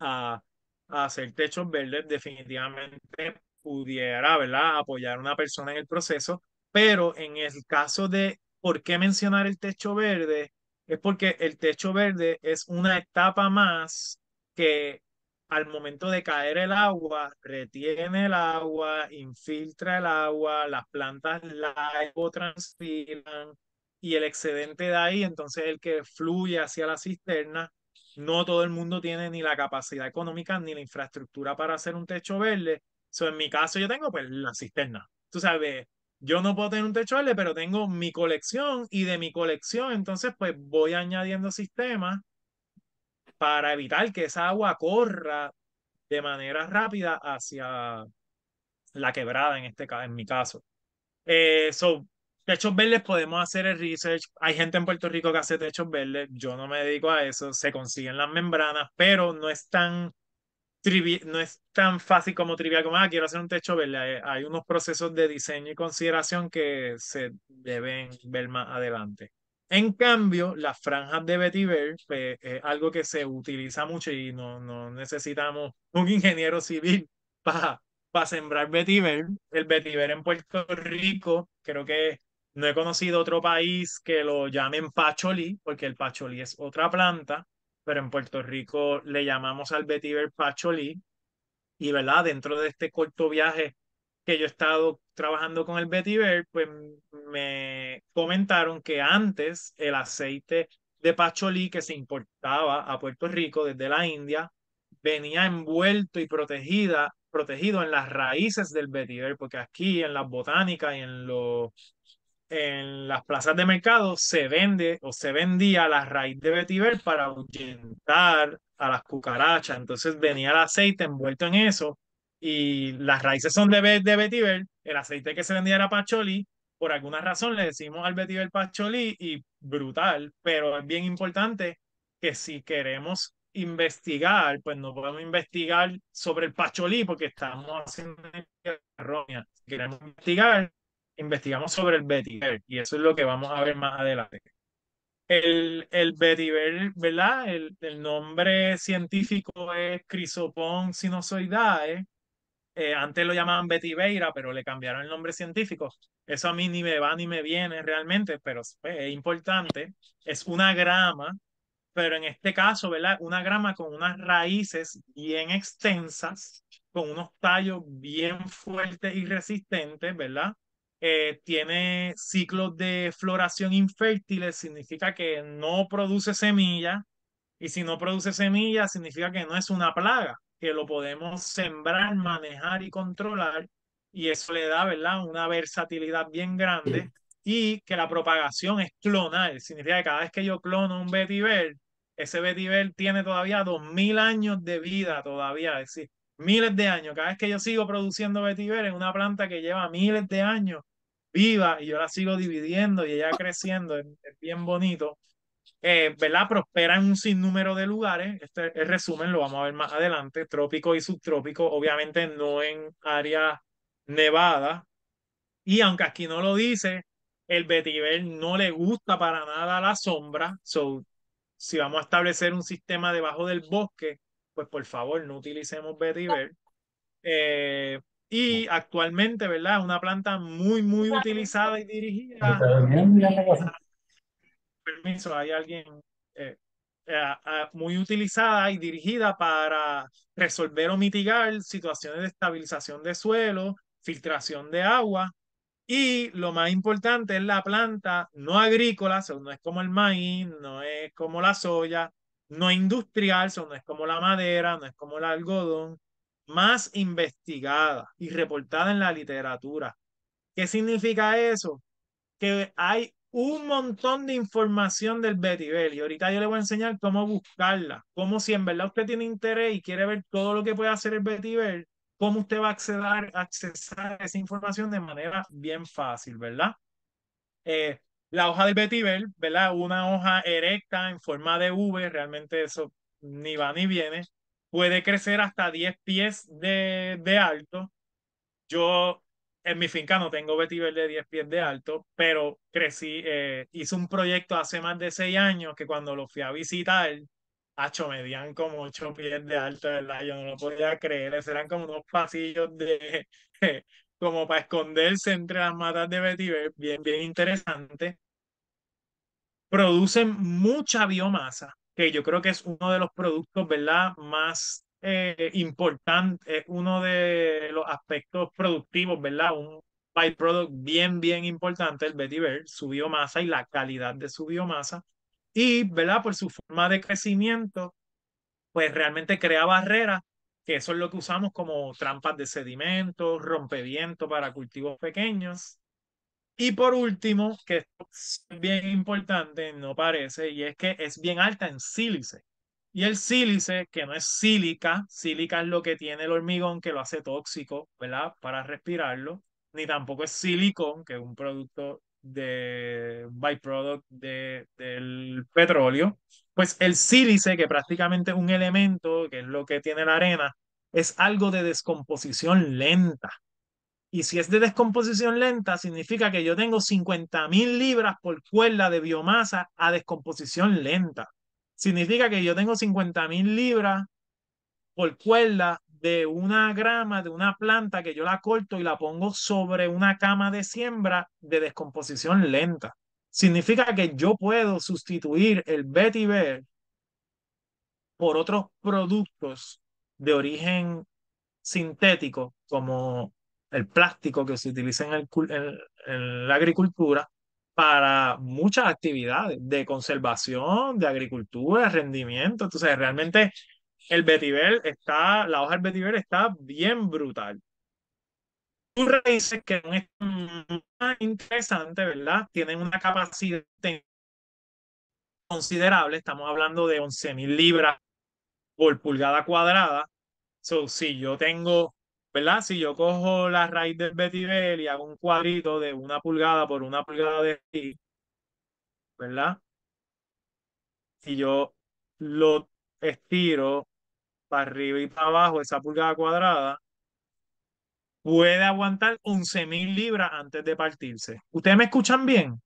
S1: a, hacer techos verdes, definitivamente pudiera, ¿verdad?, apoyar a una persona en el proceso, pero en el caso de por qué mencionar el techo verde, es porque el techo verde es una etapa más que al momento de caer el agua, retiene el agua, infiltra el agua, las plantas la transpiran y el excedente de ahí, entonces el que fluye hacia la cisterna, no todo el mundo tiene ni la capacidad económica ni la infraestructura para hacer un techo verde. So, en mi caso yo tengo pues la cisterna. Tú sabes, yo no puedo tener un techo verde, pero tengo mi colección y de mi colección entonces pues voy añadiendo sistemas para evitar que esa agua corra de manera rápida hacia la quebrada en, este, en mi caso. Eh, techos verdes podemos hacer el research. Hay gente en Puerto Rico que hace techos verdes. Yo no me dedico a eso. Se consiguen las membranas, pero no es tan no es tan fácil como trivial como, ah, quiero hacer un techo verde. hay unos procesos de diseño y consideración que se deben ver más adelante. En cambio, las franjas de vetiver pues, es algo que se utiliza mucho y no, no necesitamos un ingeniero civil (laughs) para sembrar vetiver. El vetiver en Puerto Rico, creo que no he conocido otro país que lo llamen pacholí, porque el pacholí es otra planta, pero en Puerto Rico le llamamos al vetiver pacholí. Y, ¿verdad? Dentro de este corto viaje que yo he estado trabajando con el vetiver pues me comentaron que antes el aceite de pacholí que se importaba a Puerto Rico desde la India venía envuelto y protegida, protegido en las raíces del vetiver, porque aquí en las botánicas y en, los, en las plazas de mercado se vende o se vendía la raíz de vetiver para ahuyentar a las cucarachas. Entonces venía el aceite envuelto en eso y las raíces son de, de vetiver, el aceite que se vendía era pacholí por alguna razón le decimos al vetiver pacholí y brutal, pero es bien importante que si queremos investigar, pues no podemos investigar sobre el pacholí porque estamos haciendo errónea. Si queremos investigar, investigamos sobre el vetiver y eso es lo que vamos a ver más adelante. El, el vetiver, ¿verdad? El, el nombre científico es Crisopon sinusoidae, eh, antes lo llamaban Betty Beira, pero le cambiaron el nombre científico. Eso a mí ni me va ni me viene realmente, pero pues, es importante. Es una grama, pero en este caso, ¿verdad? Una grama con unas raíces bien extensas, con unos tallos bien fuertes y resistentes, ¿verdad? Eh, tiene ciclos de floración infértiles, significa que no produce semilla y si no produce semillas, significa que no es una plaga que lo podemos sembrar, manejar y controlar, y eso le da, ¿verdad?, una versatilidad bien grande y que la propagación es clonal, significa que cada vez que yo clono un vetiver, ese vetiver tiene todavía 2000 años de vida todavía, es decir, miles de años. Cada vez que yo sigo produciendo vetiver en una planta que lleva miles de años viva y yo la sigo dividiendo y ella creciendo, es bien bonito. Eh, ¿verdad? Prospera en un sinnúmero de lugares. Este el resumen lo vamos a ver más adelante, trópico y subtrópico, obviamente no en áreas nevadas. Y aunque aquí no lo dice, el vetiver no le gusta para nada la sombra. So, si vamos a establecer un sistema debajo del bosque, pues por favor no utilicemos vetiver. Eh, y actualmente, ¿verdad? Una planta muy, muy utilizada y dirigida permiso, hay alguien eh, eh, muy utilizada y dirigida para resolver o mitigar situaciones de estabilización de suelo, filtración de agua. Y lo más importante es la planta no agrícola, no es como el maíz, no es como la soya, no industrial, no es como la madera, no es como el algodón, más investigada y reportada en la literatura. ¿Qué significa eso? Que hay un montón de información del Betty Bell y ahorita yo le voy a enseñar cómo buscarla, cómo si en verdad usted tiene interés y quiere ver todo lo que puede hacer el Betty cómo usted va a acceder, accesar esa información de manera bien fácil, ¿verdad? Eh, la hoja del Betty Bell, ¿verdad? Una hoja erecta en forma de V, realmente eso ni va ni viene, puede crecer hasta 10 pies de, de alto. Yo en mi finca no tengo vetiver de 10 pies de alto, pero crecí, eh, hice un proyecto hace más de 6 años que cuando lo fui a visitar, hacho, medían como 8 pies de alto, ¿verdad? Yo no lo podía creer, eran como unos pasillos de, (laughs) como para esconderse entre las matas de vetiver, bien, bien interesante. Producen mucha biomasa, que yo creo que es uno de los productos, ¿verdad?, más eh, importante, uno de los aspectos productivos, ¿verdad? Un byproduct bien, bien importante, el Betty Bear, su biomasa y la calidad de su biomasa. Y, ¿verdad? Por su forma de crecimiento, pues realmente crea barreras, que eso es lo que usamos como trampas de sedimentos, rompeviento para cultivos pequeños. Y por último, que es bien importante, no parece, y es que es bien alta en sílice. Y el sílice, que no es sílica, sílica es lo que tiene el hormigón que lo hace tóxico, ¿verdad? Para respirarlo, ni tampoco es silicón, que es un producto de byproduct de, del petróleo. Pues el sílice, que prácticamente es un elemento, que es lo que tiene la arena, es algo de descomposición lenta. Y si es de descomposición lenta, significa que yo tengo 50.000 libras por cuerda de biomasa a descomposición lenta significa que yo tengo 50.000 mil libras por cuerda de una grama, de una planta que yo la corto y la pongo sobre una cama de siembra de descomposición lenta. Significa que yo puedo sustituir el vetiver por otros productos de origen sintético, como el plástico que se utiliza en la agricultura, para muchas actividades de conservación, de agricultura, de rendimiento. Entonces, realmente el vetiver está, la hoja del vetiver está bien brutal. Tú raíces que es más interesante, ¿verdad? Tienen una capacidad considerable, estamos hablando de 11.000 libras por pulgada cuadrada. So, si yo tengo ¿verdad? Si yo cojo la raíz del betibel y hago un cuadrito de una pulgada por una pulgada de ti, ¿verdad? Si yo lo estiro para arriba y para abajo, esa pulgada cuadrada, puede aguantar 11.000 libras antes de partirse. ¿Ustedes me escuchan bien?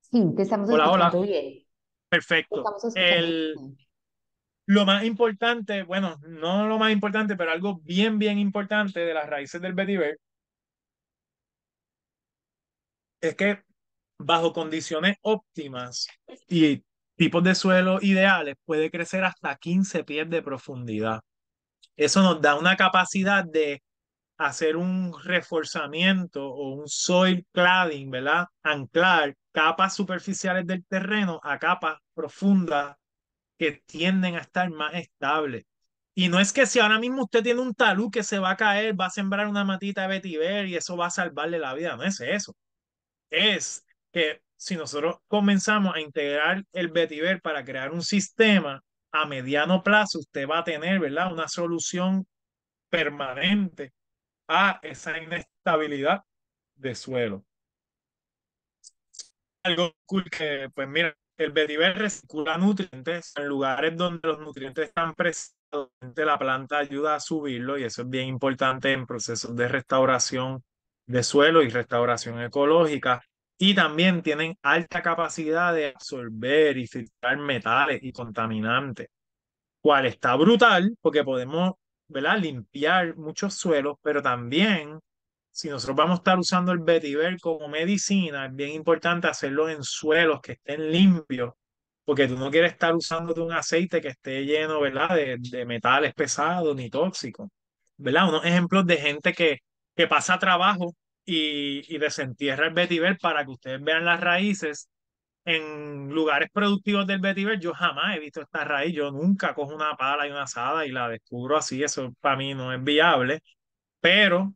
S2: Sí, estamos hola, escuchando hola.
S1: Perfecto. El, lo más importante, bueno, no lo más importante, pero algo bien, bien importante de las raíces del vetiver es que bajo condiciones óptimas y tipos de suelo ideales puede crecer hasta 15 pies de profundidad. Eso nos da una capacidad de hacer un reforzamiento o un soil cladding, ¿verdad? Anclar capas superficiales del terreno a capas profundas que tienden a estar más estables. Y no es que si ahora mismo usted tiene un talud que se va a caer, va a sembrar una matita de vetiver y eso va a salvarle la vida, no es eso. Es que si nosotros comenzamos a integrar el vetiver para crear un sistema, a mediano plazo usted va a tener, ¿verdad? Una solución permanente a esa inestabilidad de suelo. Algo cool que, pues mira, el vetiver recicla nutrientes en lugares donde los nutrientes están presentes. La planta ayuda a subirlo y eso es bien importante en procesos de restauración de suelo y restauración ecológica. Y también tienen alta capacidad de absorber y filtrar metales y contaminantes, cual está brutal porque podemos limpiar muchos suelos, pero también si nosotros vamos a estar usando el vetiver como medicina, es bien importante hacerlo en suelos que estén limpios, porque tú no quieres estar usando un aceite que esté lleno, ¿verdad?, de, de metales pesados ni tóxicos, ¿verdad? Unos ejemplos de gente que, que pasa trabajo y, y desentierra el vetiver para que ustedes vean las raíces en lugares productivos del vetiver, yo jamás he visto esta raíz, yo nunca cojo una pala y una asada y la descubro así, eso para mí no es viable, pero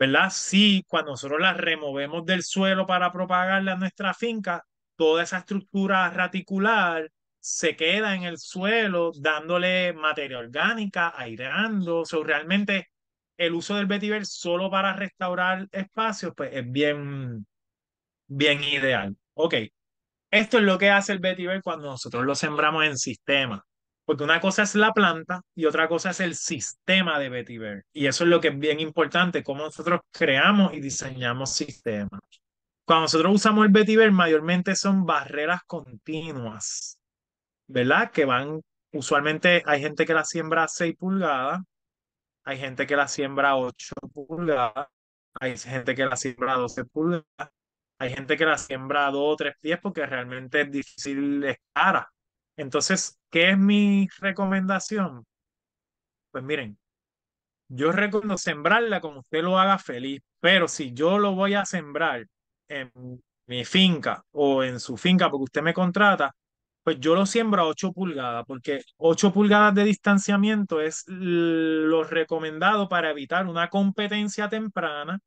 S1: ¿verdad? Sí, cuando nosotros las removemos del suelo para propagarla a nuestra finca, toda esa estructura reticular se queda en el suelo dándole materia orgánica, aireando. O sea, realmente el uso del vetiver solo para restaurar espacios, pues es bien, bien ideal. Ok, esto es lo que hace el vetiver cuando nosotros lo sembramos en sistema. Porque una cosa es la planta y otra cosa es el sistema de vetiver. Y eso es lo que es bien importante, cómo nosotros creamos y diseñamos sistemas. Cuando nosotros usamos el vetiver, mayormente son barreras continuas, ¿verdad? Que van, usualmente hay gente que la siembra a 6 pulgadas, hay gente que la siembra a 8 pulgadas, hay gente que la siembra a 12 pulgadas, hay gente que la siembra a 2 o 3 pies porque realmente es difícil, es cara entonces, ¿qué es mi recomendación? Pues miren, yo recomiendo sembrarla como usted lo haga feliz, pero si yo lo voy a sembrar en mi finca o en su finca porque usted me contrata, pues yo lo siembro a 8 pulgadas, porque 8 pulgadas de distanciamiento es lo recomendado para evitar una competencia temprana,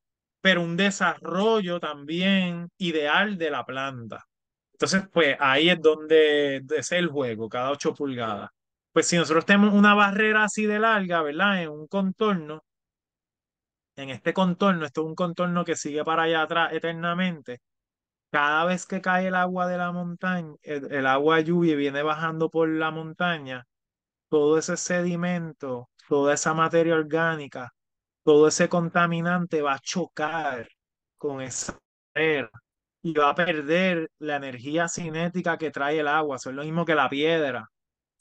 S1: pero un desarrollo también ideal de la planta. Entonces, pues ahí es donde es el juego, cada 8 pulgadas. Pues si nosotros tenemos una barrera así de larga, ¿verdad? En un contorno, en este contorno, esto es un contorno que sigue para allá atrás eternamente. Cada vez que cae el agua de la montaña, el, agua lluvia viene bajando por la montaña, todo ese sedimento, toda esa materia orgánica, todo ese contaminante va a chocar con esa barrera y va a perder la energía cinética que trae el agua, eso es lo mismo que la piedra.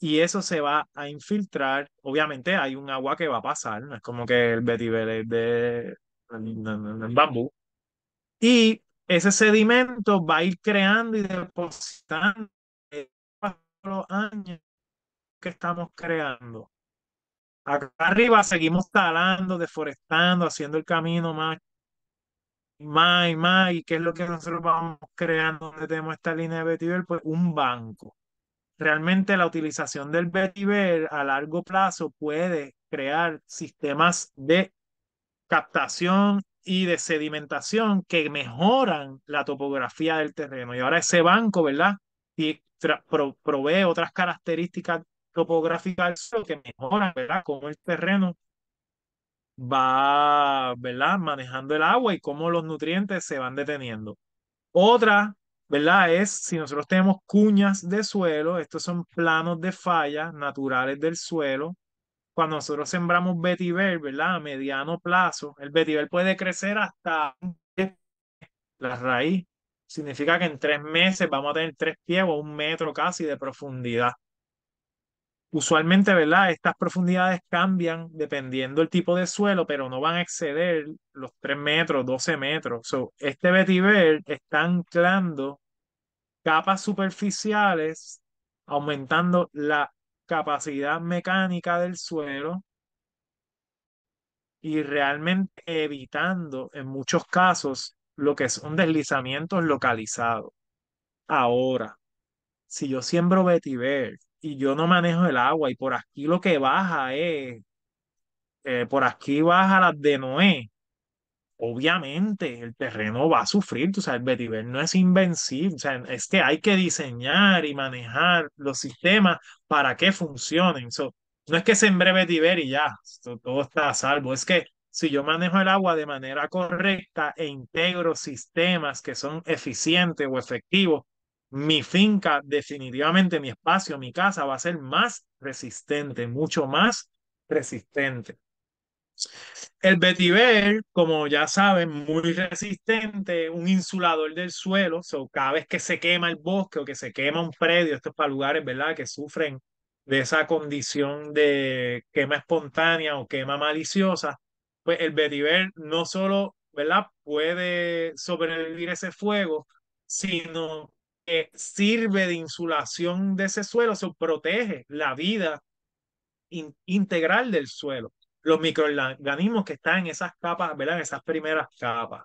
S1: Y eso se va a infiltrar. Obviamente hay un agua que va a pasar, no es como que el betibel de bambú. Y ese sedimento va a ir creando y depositando los años que estamos creando. Acá arriba seguimos talando, deforestando, haciendo el camino más y más y más, y qué es lo que nosotros vamos creando donde tenemos esta línea de vetiver, pues un banco. Realmente la utilización del vetiver a largo plazo puede crear sistemas de captación y de sedimentación que mejoran la topografía del terreno. Y ahora ese banco, ¿verdad? Y provee otras características topográficas que mejoran, ¿verdad? Como el terreno va, ¿verdad? Manejando el agua y cómo los nutrientes se van deteniendo. Otra, ¿verdad? Es si nosotros tenemos cuñas de suelo, estos son planos de falla naturales del suelo. Cuando nosotros sembramos vetiver, ¿verdad? A mediano plazo, el vetiver puede crecer hasta la raíz. Significa que en tres meses vamos a tener tres pies o un metro casi de profundidad. Usualmente, ¿verdad? Estas profundidades cambian dependiendo el tipo de suelo, pero no van a exceder los 3 metros, 12 metros. este vetiver está anclando capas superficiales, aumentando la capacidad mecánica del suelo y realmente evitando en muchos casos lo que son deslizamientos localizados. Ahora, si yo siembro vetiver y yo no manejo el agua y por aquí lo que baja es, eh, por aquí baja las de Noé, obviamente el terreno va a sufrir, tú sabes, el vetiver no es invencible, o sea, es que hay que diseñar y manejar los sistemas para que funcionen. no es que sembré vetiver y ya, todo está a salvo, es que si yo manejo el agua de manera correcta e integro sistemas que son eficientes o efectivos mi finca, definitivamente mi espacio, mi casa va a ser más resistente, mucho más resistente. El vetiver, como ya saben, muy resistente, un insulador del suelo, cada vez que se quema el bosque o que se quema un predio, esto es para lugares, ¿verdad?, que sufren de esa condición de quema espontánea o quema maliciosa, pues el vetiver no solo, ¿verdad?, puede sobrevivir ese fuego, sino sirve de insulación de ese suelo, se protege la vida integral del suelo, los microorganismos que están en esas capas, ¿verdad? En esas primeras capas.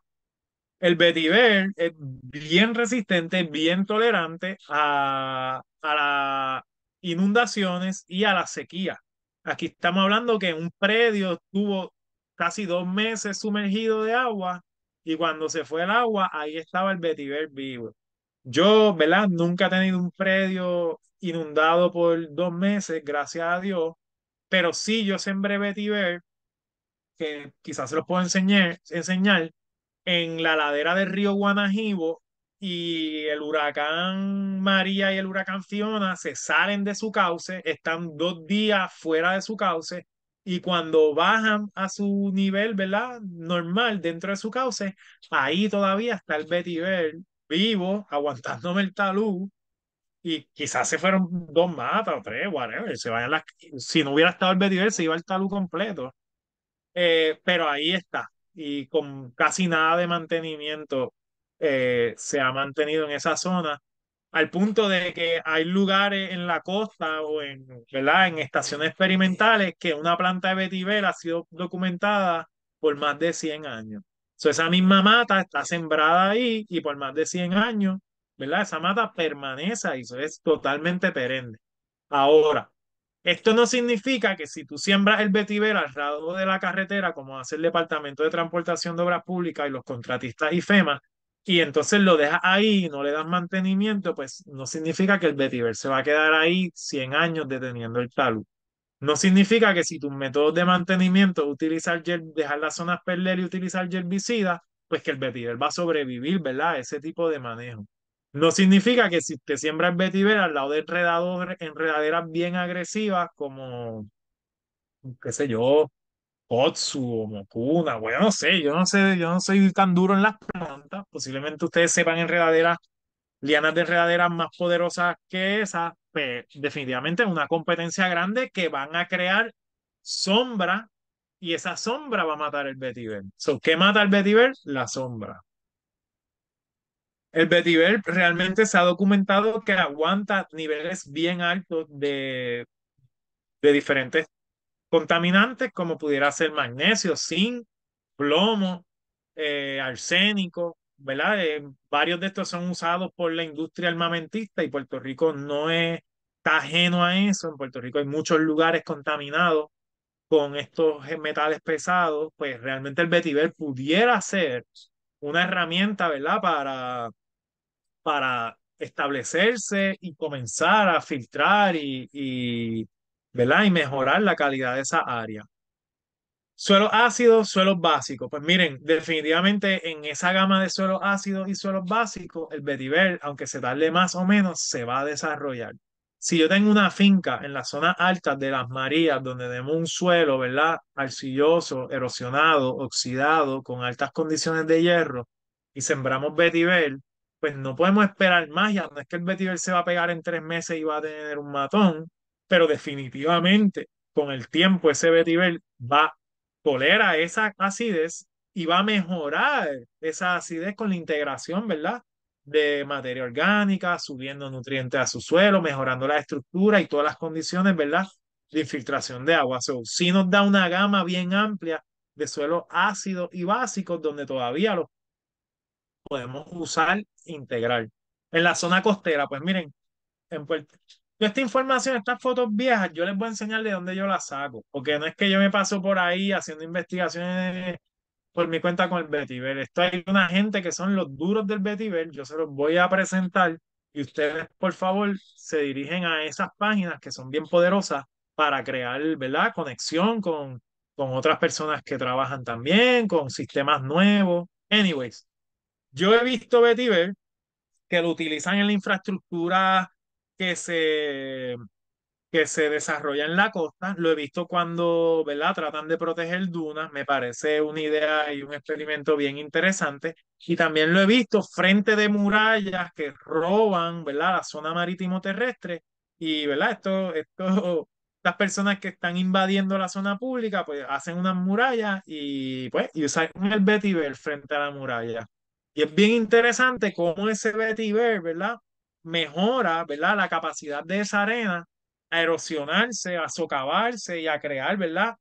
S1: El vetiver es bien resistente, bien tolerante a, a las inundaciones y a la sequía. Aquí estamos hablando que un predio estuvo casi dos meses sumergido de agua y cuando se fue el agua, ahí estaba el vetiver vivo. Yo, ¿verdad? Nunca he tenido un predio inundado por dos meses, gracias a Dios, pero sí yo sembré Betty que quizás se los puedo enseñar, enseñar en la ladera del río Guanajibo y el huracán María y el huracán Fiona se salen de su cauce, están dos días fuera de su cauce y cuando bajan a su nivel, ¿verdad? Normal dentro de su cauce, ahí todavía está el Betty vivo, aguantándome el talud, y quizás se fueron dos matas o tres, whatever, se vayan las, si no hubiera estado el vetiver se iba el talud completo. Eh, pero ahí está, y con casi nada de mantenimiento eh, se ha mantenido en esa zona, al punto de que hay lugares en la costa o en, ¿verdad? en estaciones experimentales que una planta de vetiver ha sido documentada por más de 100 años esa misma mata está sembrada ahí y por más de 100 años, ¿verdad? Esa mata permanece ahí, eso es totalmente perenne. Ahora, esto no significa que si tú siembras el vetiver al lado de la carretera, como hace el Departamento de Transportación de Obras Públicas y los contratistas y y entonces lo dejas ahí y no le das mantenimiento, pues no significa que el vetiver se va a quedar ahí 100 años deteniendo el talud. No significa que si tus métodos de mantenimiento utilizar dejar las zonas perder y utilizar herbicida pues que el vetiver va a sobrevivir, ¿verdad? Ese tipo de manejo. No significa que si te siembra el vetiver al lado de enredaderas bien agresivas como, qué sé yo, Otsu o Mokuna, bueno, no sé, yo no sé, yo no soy tan duro en las plantas. Posiblemente ustedes sepan enredaderas, lianas de enredaderas más poderosas que esas, pues, definitivamente una competencia grande que van a crear sombra y esa sombra va a matar el vetiver. So, ¿Qué mata el vetiver? La sombra. El vetiver realmente se ha documentado que aguanta niveles bien altos de, de diferentes contaminantes como pudiera ser magnesio, zinc, plomo, eh, arsénico, ¿verdad? Eh, varios de estos son usados por la industria armamentista y Puerto Rico no es, está ajeno a eso. En Puerto Rico hay muchos lugares contaminados con estos eh, metales pesados, pues realmente el vetiver pudiera ser una herramienta, ¿verdad? Para, para establecerse y comenzar a filtrar y, y Y mejorar la calidad de esa área. Suelos ácidos, suelos básicos. Pues miren, definitivamente en esa gama de suelos ácidos y suelos básicos, el vetiver, aunque se tarde más o menos, se va a desarrollar. Si yo tengo una finca en la zona alta de las Marías, donde tenemos un suelo, ¿verdad? Arcilloso, erosionado, oxidado, con altas condiciones de hierro, y sembramos vetiver, pues no podemos esperar más. Ya no es que el vetiver se va a pegar en tres meses y va a tener un matón, pero definitivamente con el tiempo ese vetiver va Colera esa acidez y va a mejorar esa acidez con la integración, ¿verdad? De materia orgánica, subiendo nutrientes a su suelo, mejorando la estructura y todas las condiciones, ¿verdad? De infiltración de agua. Si nos da una gama bien amplia de suelos ácidos y básicos donde todavía los podemos usar e integral. En la zona costera, pues miren, en Puerto, esta información, estas fotos viejas, yo les voy a enseñar de dónde yo las saco, porque no es que yo me paso por ahí haciendo investigaciones por mi cuenta con el Betiver. Esto hay una gente que son los duros del Betiver, yo se los voy a presentar y ustedes, por favor, se dirigen a esas páginas que son bien poderosas para crear, ¿verdad?, conexión con, con otras personas que trabajan también, con sistemas nuevos. Anyways, yo he visto Betiver que lo utilizan en la infraestructura que se, que se desarrolla en la costa. Lo he visto cuando ¿verdad? tratan de proteger dunas. Me parece una idea y un experimento bien interesante. Y también lo he visto frente de murallas que roban ¿verdad? la zona marítimo terrestre. Y ¿verdad? Esto, esto, estas (laughs) personas que están invadiendo la zona pública, pues hacen unas murallas y, pues, y usan el vetiver frente a la muralla. Y es bien interesante cómo ese vetiver, ¿verdad? mejora, ¿verdad? La capacidad de esa arena a erosionarse, a socavarse y a crear, ¿verdad?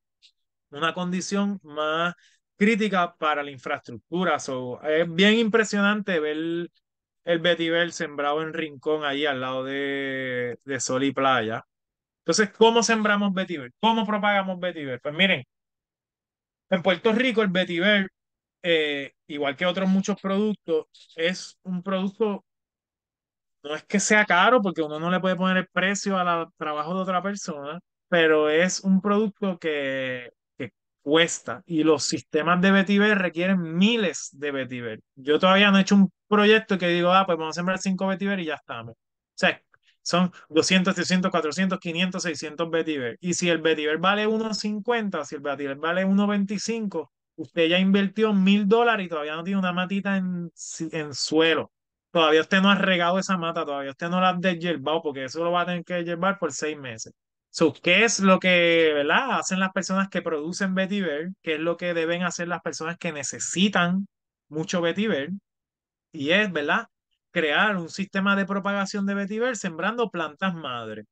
S1: Una condición más crítica para la infraestructura. es bien impresionante ver el Betibel sembrado en rincón ahí al lado de, de Sol y Playa. Entonces, ¿cómo sembramos Betibel? ¿Cómo propagamos Betibel? Pues miren, en Puerto Rico el Betibel, eh, igual que otros muchos productos, es un producto no es que sea caro porque uno no le puede poner el precio al trabajo de otra persona, pero es un producto que, que cuesta y los sistemas de vetiver requieren miles de vetiver. Yo todavía no he hecho un proyecto que digo, ah, pues vamos a sembrar 5 vetiver y ya estamos. O sea, son 200, 300, 400, 500, 600 vetiver. Y si el vetiver vale 1.50, si el vetiver vale 1.25, usted ya invirtió mil dólares y todavía no tiene una matita en, en suelo. Todavía usted no ha regado esa mata, todavía usted no la ha deshierbado, porque eso lo va a tener que llevar por seis meses. So, ¿Qué es lo que ¿verdad? hacen las personas que producen vetiver? ¿Qué es lo que deben hacer las personas que necesitan mucho vetiver? Y es, ¿verdad? Crear un sistema de propagación de vetiver sembrando plantas madre.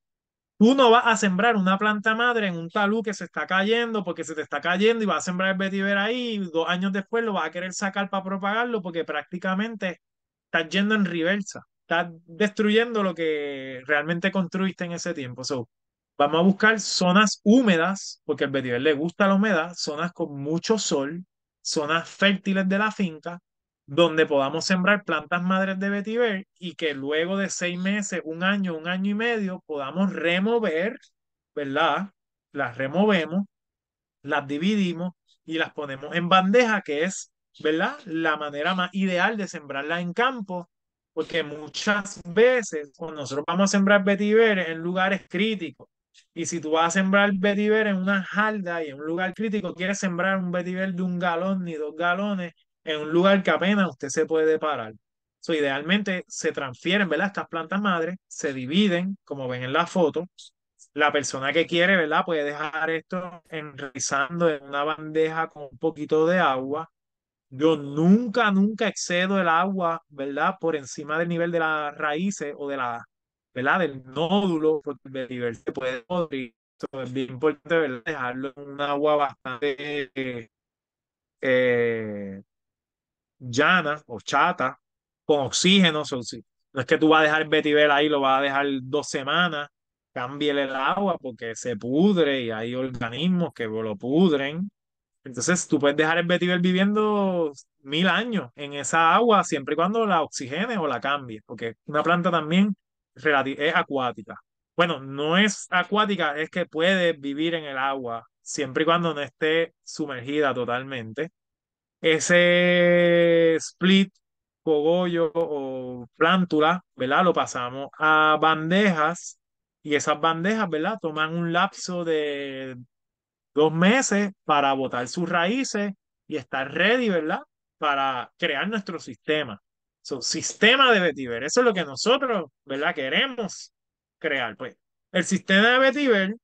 S1: Tú no vas a sembrar una planta madre en un talú que se está cayendo porque se te está cayendo y vas a sembrar el vetiver ahí y dos años después lo vas a querer sacar para propagarlo porque prácticamente estás yendo en reversa, estás destruyendo lo que realmente construiste en ese tiempo. So, vamos a buscar zonas húmedas, porque al vetiver le gusta la humedad, zonas con mucho sol, zonas fértiles de la finca, donde podamos sembrar plantas madres de vetiver y que luego de seis meses, un año, un año y medio, podamos remover, ¿verdad? Las removemos, las dividimos y las ponemos en bandeja, que es ¿verdad? La manera más ideal de sembrarla en campo, porque muchas veces cuando nosotros vamos a sembrar vetiver en lugares críticos, y si tú vas a sembrar vetiver en una jalda y en un lugar crítico, quieres sembrar un vetiver de un galón ni dos galones en un lugar que apenas usted se puede parar. So, idealmente se transfieren, ¿verdad? Estas plantas madres se dividen, como ven en la foto. La persona que quiere, ¿verdad? Puede dejar esto enrizando en una bandeja con un poquito de agua yo nunca, nunca excedo el agua, ¿verdad? Por encima del nivel de las raíces o de la, ¿verdad? Del nódulo, porque el nivel se puede podrir. es bien importante ¿verdad? dejarlo en un agua bastante eh, llana o chata, con oxígeno. no es que tú vas a dejar el vetiver ahí, lo vas a dejar dos semanas, cámbiale el agua porque se pudre y hay organismos que lo pudren. Entonces tú puedes dejar el vetiver viviendo mil años en esa agua siempre y cuando la oxigene o la cambie, porque una planta también es acuática. Bueno, no es acuática, es que puede vivir en el agua siempre y cuando no esté sumergida totalmente. Ese split, cogollo o plántula, ¿verdad? Lo pasamos a bandejas y esas bandejas, ¿verdad? Toman un lapso de dos meses para botar sus raíces y estar ready, ¿verdad? Para crear nuestro sistema. su sistema de Betiver. Eso es lo que nosotros, ¿verdad? Queremos crear. Pues el sistema de Betiver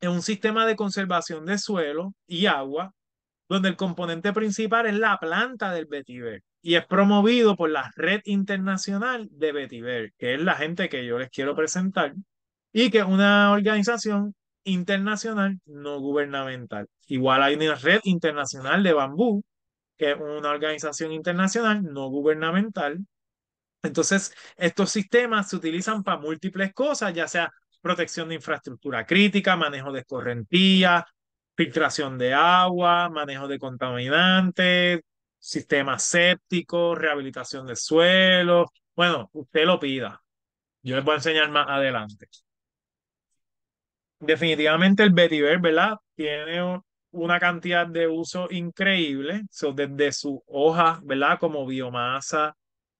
S1: es un sistema de conservación de suelo y agua, donde el componente principal es la planta del Betiver y es promovido por la Red Internacional de Betiver, que es la gente que yo les quiero presentar y que es una organización internacional no gubernamental. Igual hay una red internacional de bambú, que es una organización internacional no gubernamental. Entonces, estos sistemas se utilizan para múltiples cosas, ya sea protección de infraestructura crítica, manejo de escorrentía, filtración de agua, manejo de contaminantes, sistemas sépticos, rehabilitación de suelo Bueno, usted lo pida. Yo les voy a enseñar más adelante definitivamente el vetiver, ¿verdad? Tiene una cantidad de uso increíble, desde su hoja, ¿verdad? Como biomasa,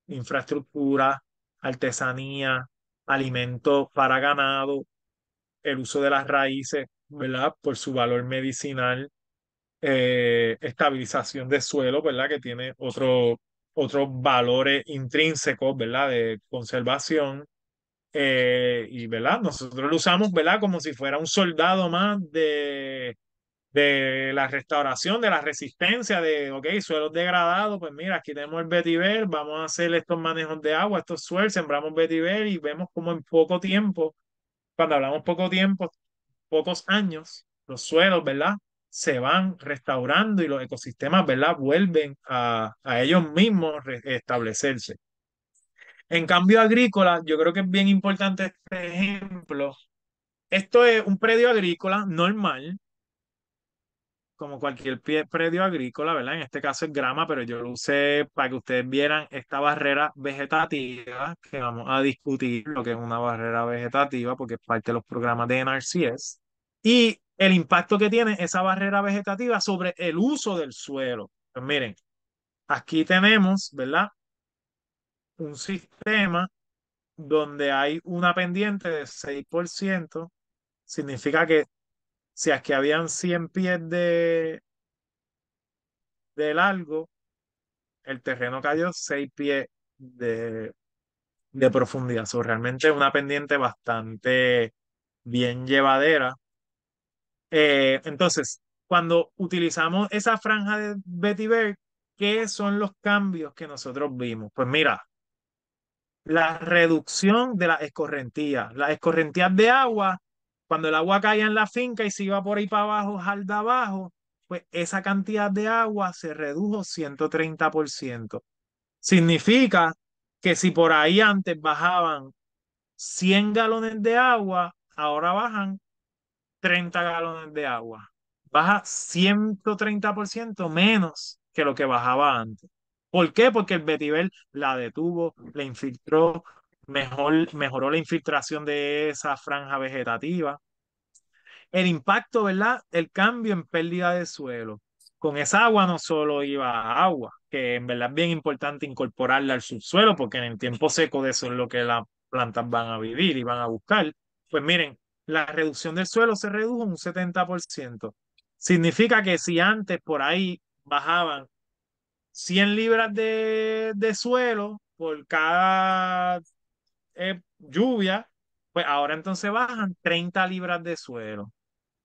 S1: infraestructura, artesanía, alimento para ganado, el uso de las raíces, ¿verdad? Por su valor medicinal, eh, estabilización de suelo, ¿verdad? Que tiene otro, otros valores intrínsecos, ¿verdad? De conservación, eh, y ¿verdad? nosotros lo usamos ¿verdad? como si fuera un soldado más de, de la restauración, de la resistencia, de, ok, suelos degradados, pues mira, aquí tenemos el vetiver, vamos a hacer estos manejos de agua, estos suelos, sembramos vetiver y vemos como en poco tiempo, cuando hablamos poco tiempo, pocos años, los suelos, ¿verdad? Se van restaurando y los ecosistemas, ¿verdad? Vuelven a, a ellos mismos establecerse. En cambio agrícola, yo creo que es bien importante este ejemplo. Esto es un predio agrícola normal, como cualquier predio agrícola, ¿verdad? En este caso es grama, pero yo lo usé para que ustedes vieran esta barrera vegetativa, que vamos a discutir lo que es una barrera vegetativa, porque es parte de los programas de NRCS, y el impacto que tiene esa barrera vegetativa sobre el uso del suelo. Pues miren, aquí tenemos, ¿verdad? un sistema donde hay una pendiente de 6%, significa que si es que habían 100 pies de, de largo, el terreno cayó 6 pies de, de profundidad. o realmente una pendiente bastante bien llevadera. Eh, entonces, cuando utilizamos esa franja de Betty Berg, ¿qué son los cambios que nosotros vimos? Pues mira, la reducción de la escorrentía. La escorrentía de agua, cuando el agua caía en la finca y se iba por ahí para abajo, jalda abajo, pues esa cantidad de agua se redujo 130%. Significa que si por ahí antes bajaban 100 galones de agua, ahora bajan 30 galones de agua. Baja 130% menos que lo que bajaba antes. ¿Por qué? Porque el Betibel la detuvo, le infiltró, mejoró la infiltración de esa franja vegetativa. El impacto, ¿verdad? El cambio en pérdida de suelo. Con esa agua no solo iba agua, que en verdad es bien importante incorporarla al subsuelo, porque en el tiempo seco de eso es lo que las plantas van a vivir y van a buscar. Pues miren, la reducción del suelo se redujo un 70%. Significa que si antes por ahí bajaban 100 libras de, suelo por cada eh, lluvia, pues ahora entonces bajan 30 libras de suelo.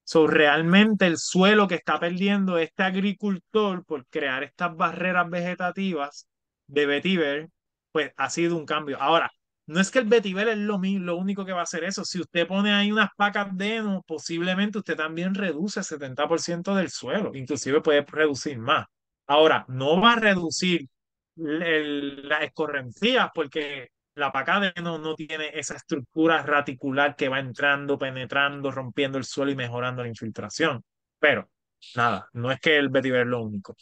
S1: So, realmente el suelo que está perdiendo este agricultor por crear estas barreras vegetativas de vetiver, pues ha sido un cambio. Ahora, no es que el vetiver es lo, lo único que va a hacer eso. Si usted pone ahí unas pacas de heno, posiblemente usted también reduce el 70% del suelo. Inclusive puede reducir más. Ahora, no va a reducir las escorrencias porque la pacade no, no tiene esa estructura reticular que va entrando, penetrando, rompiendo el suelo y mejorando la infiltración. Pero, nada, no es que el vetiver lo único.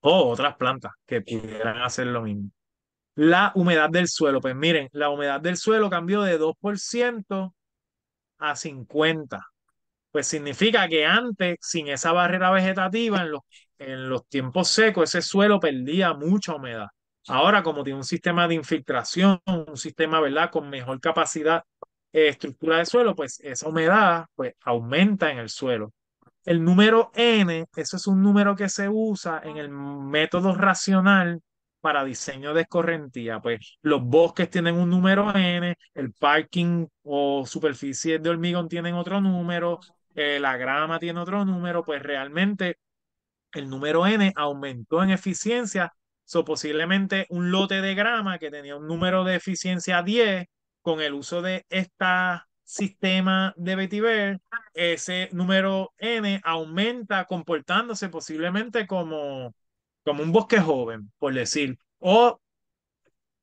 S1: O otras plantas que pudieran hacer lo mismo. La humedad del suelo, pues miren, la humedad del suelo cambió de 2% a 50%. Pues significa que antes, sin esa barrera vegetativa, en los en los tiempos secos ese suelo perdía mucha humedad. Ahora, como tiene un sistema de infiltración, un sistema ¿verdad? con mejor capacidad eh, estructura de suelo, pues esa humedad pues, aumenta en el suelo. El número n, eso es un número que se usa en el método racional para diseño de escorrentía. Pues los bosques tienen un número n, el parking o superficie de hormigón tienen otro número, eh, la grama tiene otro número, pues realmente el número n aumentó en eficiencia, so posiblemente un lote de grama que tenía un número de eficiencia 10, con el uso de este sistema de vetiver, ese número n aumenta comportándose posiblemente como, como un bosque joven, por decir, o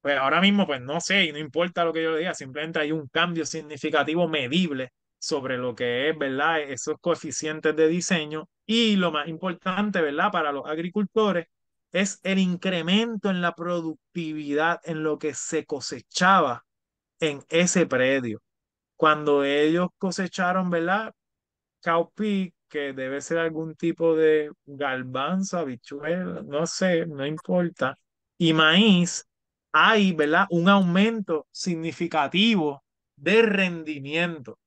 S1: pues ahora mismo, pues no sé, y no importa lo que yo le diga, simplemente hay un cambio significativo medible sobre lo que es, ¿verdad? Esos coeficientes de diseño y lo más importante, ¿verdad? Para los agricultores es el incremento en la productividad en lo que se cosechaba en ese predio. Cuando ellos cosecharon, ¿verdad? Cowpea, que debe ser algún tipo de galbanzo, habichuela, no sé, no importa, y maíz, hay, ¿verdad? Un aumento significativo de rendimiento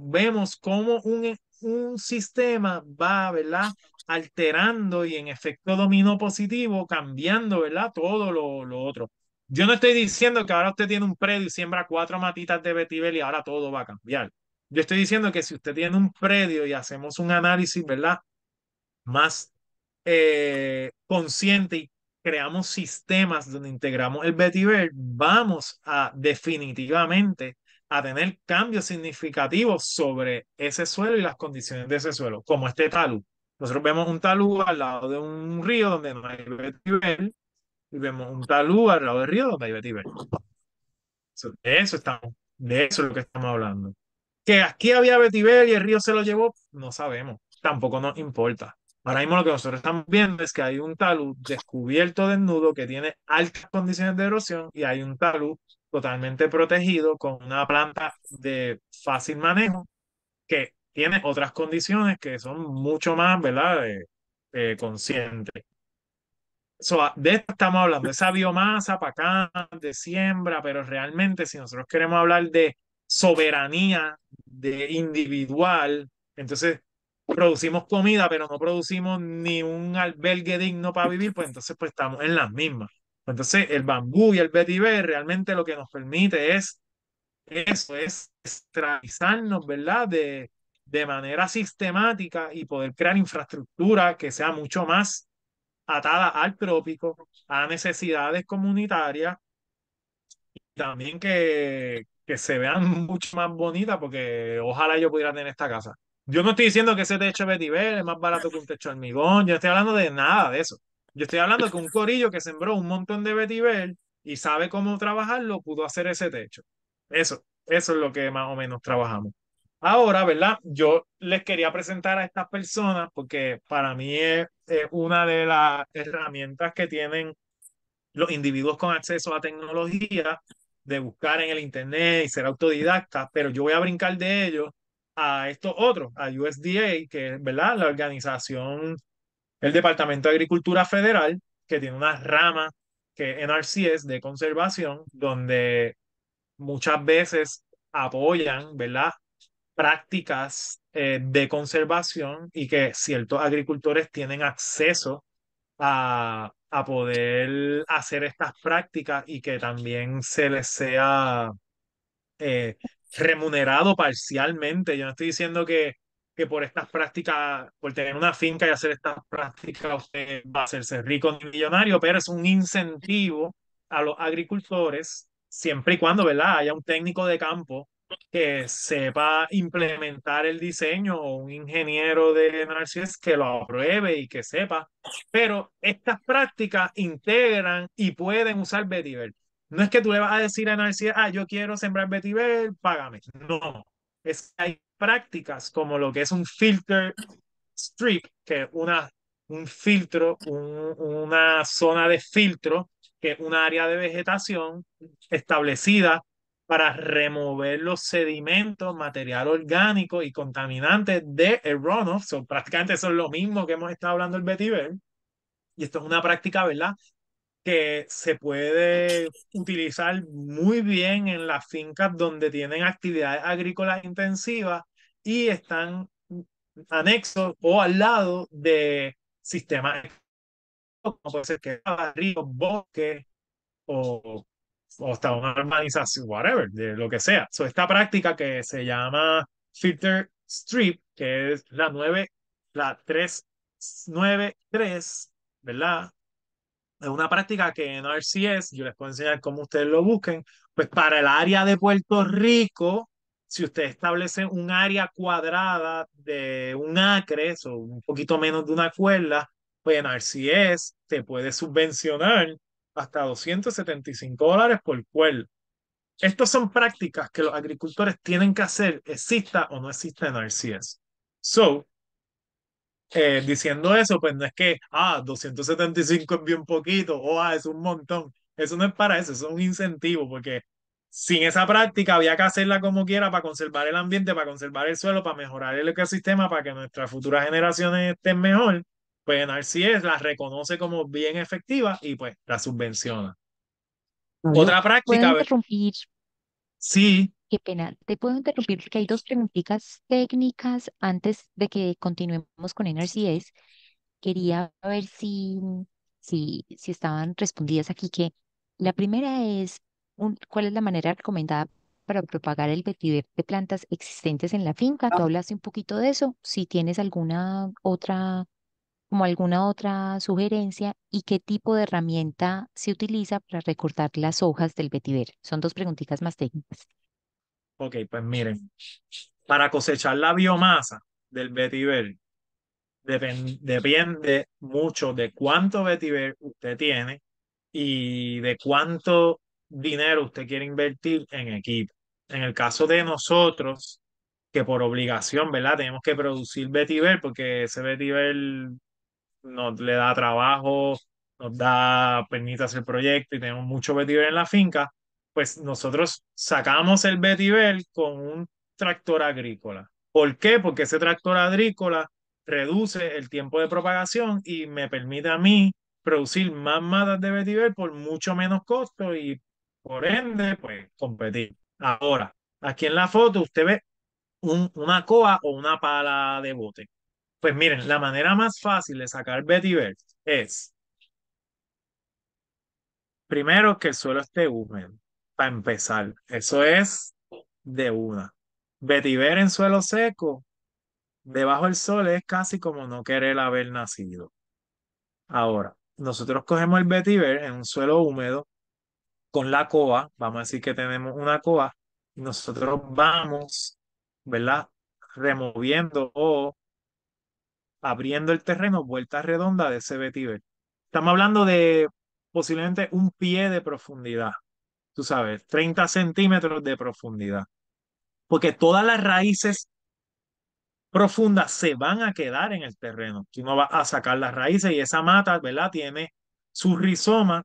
S1: vemos cómo un, un sistema va, ¿verdad? Alterando y en efecto dominó positivo, cambiando, ¿verdad? Todo lo, otro. Yo no estoy diciendo que ahora usted tiene un predio y siembra cuatro matitas de Betibel y ahora todo va a cambiar. Yo estoy diciendo que si usted tiene un predio y hacemos un análisis, ¿verdad? Más eh, consciente y creamos sistemas donde integramos el Betibel, vamos a definitivamente a tener cambios significativos sobre ese suelo y las condiciones de ese suelo, como este talud. Nosotros vemos un talud al lado de un río donde no hay vetiver y vemos un talud al lado del río donde hay vetiver. De eso estamos, de eso es lo que estamos hablando. Que aquí había vetiver y el río se lo llevó, no sabemos, tampoco nos importa. Ahora mismo lo que nosotros estamos viendo es que hay un talud descubierto desnudo que tiene altas condiciones de erosión y hay un talud totalmente protegido con una planta de fácil manejo que tiene otras condiciones que son mucho más, ¿verdad?, eh, eh, conscientes. Ah, de estamos hablando, esa biomasa para acá, de siembra, pero realmente si nosotros queremos hablar de soberanía de individual, entonces producimos comida, pero no producimos ni un albergue digno para vivir, pues entonces pues estamos en las mismas. Entonces, el bambú y el vetiver realmente lo que nos permite es eso, es extraizarnos, ¿verdad? De, de manera sistemática y poder crear infraestructura que sea mucho más atada al trópico, a necesidades comunitarias y también que, que se vean (laughs) mucho más bonitas porque ojalá yo pudiera tener esta casa. Yo no estoy diciendo que ese techo de vetiver es más barato que un techo de hormigón, yo no estoy hablando de nada de eso. Yo estoy hablando con un corillo que sembró un montón de vetiver y sabe cómo trabajarlo, pudo hacer ese techo. Eso, eso es lo que más o menos trabajamos. Ahora, ¿verdad? Yo les quería presentar a estas personas porque para mí es, una de las herramientas que tienen los individuos con acceso a tecnología de buscar en el Internet y ser autodidactas, pero yo voy a brincar de ellos a estos otros, a USDA, que es ¿verdad? la organización el Departamento de Agricultura Federal, que tiene una rama que NRCS de conservación, donde muchas veces apoyan, ¿verdad? prácticas eh, de conservación y que ciertos agricultores tienen acceso a, poder hacer estas prácticas y que también se les sea eh, remunerado parcialmente. Yo no estoy diciendo que que por estas prácticas, por tener una finca y hacer estas prácticas, usted va a hacerse rico ni millonario, pero es un incentivo a los agricultores, siempre y cuando ¿verdad? haya un técnico de campo que sepa implementar el diseño o un ingeniero de análisis que lo apruebe y que sepa. Pero estas prácticas integran y pueden usar vetiver. No es que tú le vas a decir a Narcís, ah, yo quiero sembrar vetiver, págame. No, es que hay prácticas como lo que es un filter strip, que es una, un filtro, una zona de filtro, que es un área de vegetación establecida para remover los sedimentos, material orgánico y contaminantes de el runoff. prácticamente son lo mismo que hemos estado hablando el vetiver. Y esto es una práctica, ¿verdad? que se puede utilizar muy bien en las fincas donde tienen actividades agrícolas intensivas y están anexos o al lado de sistemas como puede ser que ríos, bosques o, o, hasta una urbanización, whatever, de lo que sea. esta práctica que se llama filter strip, que es la 9, la 393, ¿verdad? Es una práctica que en RCS, yo les puedo enseñar cómo ustedes lo busquen, pues para el área de Puerto Rico, si usted establece un área cuadrada de un acre, o un poquito menos de una cuerda, pues en RCS te puede subvencionar hasta 275 dólares por cuerda. Estas son prácticas que los agricultores tienen que hacer, exista o no exista en RCS. So, eh, diciendo eso, pues no es que, ah, 275 es bien poquito, o ah, es un montón. Eso no es para eso, es un incentivo, porque sin esa práctica había que hacerla como quiera para conservar el ambiente, para conservar el suelo, para mejorar el ecosistema, para que nuestras futuras generaciones estén mejor. Pues NRCS la reconoce como bien efectiva y pues la subvenciona. Otra práctica. ¿Puedo
S2: interrumpir? Sí. Qué pena. Te puedo interrumpir porque hay dos preguntitas técnicas antes de que continuemos con NRCS. Quería ver si, si, si estaban respondidas aquí, que la primera es cuál es la manera recomendada para propagar el vetiver de plantas existentes en la finca. Ah. Tú hablaste un poquito de eso. Si tienes alguna otra, como alguna otra sugerencia y qué tipo de herramienta se utiliza para recortar las hojas del vetiver. Son dos preguntitas más técnicas.
S1: Ok, pues miren, para cosechar la biomasa del vetiver, depende mucho de cuánto vetiver usted tiene y de cuánto dinero usted quiere invertir en equipo. En el caso de nosotros, que por obligación, ¿verdad? Tenemos que producir Betiver porque ese Betiver nos le da trabajo, nos da, permite hacer proyecto y tenemos mucho Betiver en la finca, pues nosotros sacamos el Betiver con un tractor agrícola. ¿Por qué? Porque ese tractor agrícola reduce el tiempo de propagación y me permite a mí producir más matas de vetiver por mucho menos costo y por ende, pues competir. Ahora, aquí en la foto usted ve un, una coa o una pala de bote. Pues miren, la manera más fácil de sacar Betty es primero que el suelo esté húmedo, para empezar. Eso es de una. Betty en suelo seco, debajo del sol, es casi como no querer haber nacido. Ahora, nosotros cogemos el vetiver en un suelo húmedo, con la COA, vamos a decir que tenemos una COA, y nosotros vamos, ¿verdad? Removiendo o abriendo el terreno, vuelta redonda de ese vetiver. Estamos hablando de posiblemente un pie de profundidad, tú sabes, 30 centímetros de profundidad, porque todas las raíces profundas se van a quedar en el terreno. si no vas a sacar las raíces y esa mata, ¿verdad? Tiene su rizoma,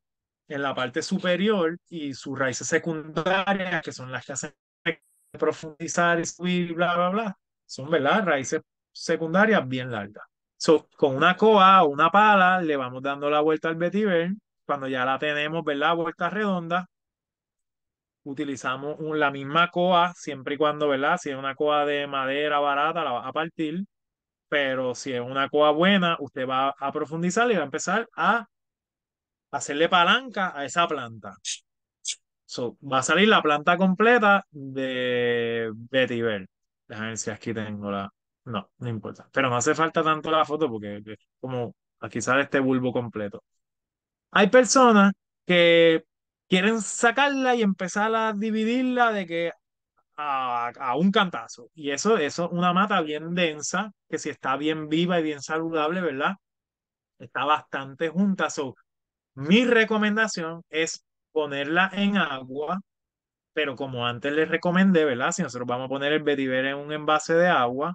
S1: en la parte superior y sus raíces secundarias, que son las que hacen profundizar y subir, bla, bla, bla, son, ¿verdad? Raíces secundarias bien largas. con una coa o una pala le vamos dando la vuelta al vetiver. Cuando ya la tenemos, ¿verdad? Vuelta redonda, utilizamos la misma coa, siempre y cuando, ¿verdad? Si es una coa de madera barata, la vas a partir. Pero si es una coa buena, usted va a profundizar y va a empezar a hacerle palanca a esa planta. So, va a salir la planta completa de Betty Bell. Déjame ver si aquí tengo la. No, no importa. Pero no hace falta tanto la foto porque como aquí sale este bulbo completo. Hay personas que quieren sacarla y empezar a dividirla de que a, un cantazo. Y eso, eso es una mata bien densa, que si está bien viva y bien saludable, ¿verdad? Está bastante junta. So, mi recomendación es ponerla en agua, pero como antes les recomendé, ¿verdad? Si nosotros vamos a poner el vetiver en un envase de agua,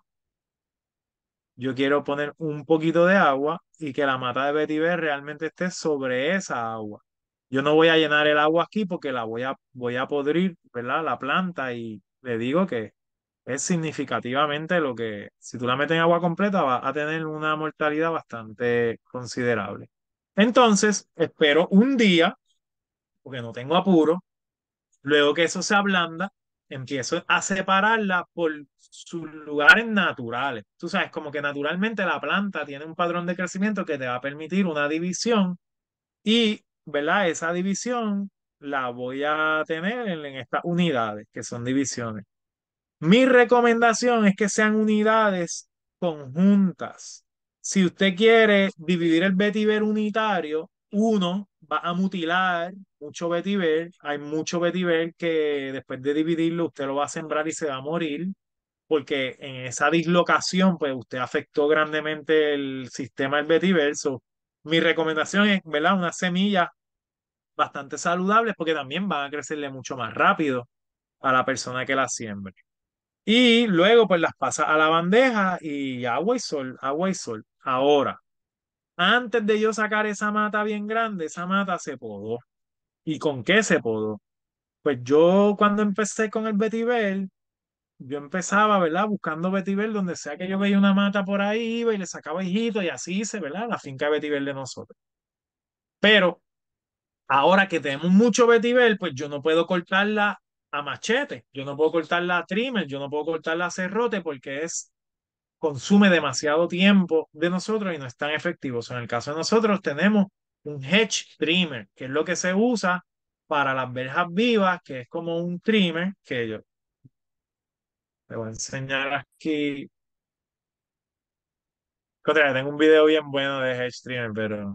S1: yo quiero poner un poquito de agua y que la mata de vetiver realmente esté sobre esa agua. Yo no voy a llenar el agua aquí porque la voy a, voy a podrir, ¿verdad? La planta y le digo que es significativamente lo que, si tú la metes en agua completa, va a tener una mortalidad bastante considerable. Entonces, espero un día, porque no tengo apuro, luego que eso se ablanda, empiezo a separarla por sus lugares naturales. Tú sabes, como que naturalmente la planta tiene un padrón de crecimiento que te va a permitir una división y, ¿verdad? Esa división la voy a tener en estas unidades, que son divisiones. Mi recomendación es que sean unidades conjuntas, si usted quiere dividir el vetiver unitario, uno va a mutilar mucho vetiver. Hay mucho vetiver que después de dividirlo usted lo va a sembrar y se va a morir porque en esa dislocación, pues usted afectó grandemente el sistema del vetiverso. Mi recomendación es, ¿verdad? Unas semillas bastante saludables porque también van a crecerle mucho más rápido a la persona que la siembre. Y luego, pues las pasa a la bandeja y agua y sol, agua y sol. Ahora, antes de yo sacar esa mata bien grande, esa mata se podó. ¿Y con qué se podó? Pues yo cuando empecé con el Betibel, yo empezaba, ¿verdad? Buscando Betibel, donde sea que yo veía una mata por ahí, iba y le sacaba hijito y así hice, ¿verdad? La finca Betibel de nosotros. Pero ahora que tenemos mucho Betibel, pues yo no puedo cortarla a machete, yo no puedo cortarla a trimmer, yo no puedo cortarla a cerrote porque es consume demasiado tiempo de nosotros y no es tan efectivo. en el caso de nosotros tenemos un hedge trimmer, que es lo que se usa para las verjas vivas, que es como un trimmer que yo te voy a enseñar aquí. tengo un video bien bueno de hedge trimmer, pero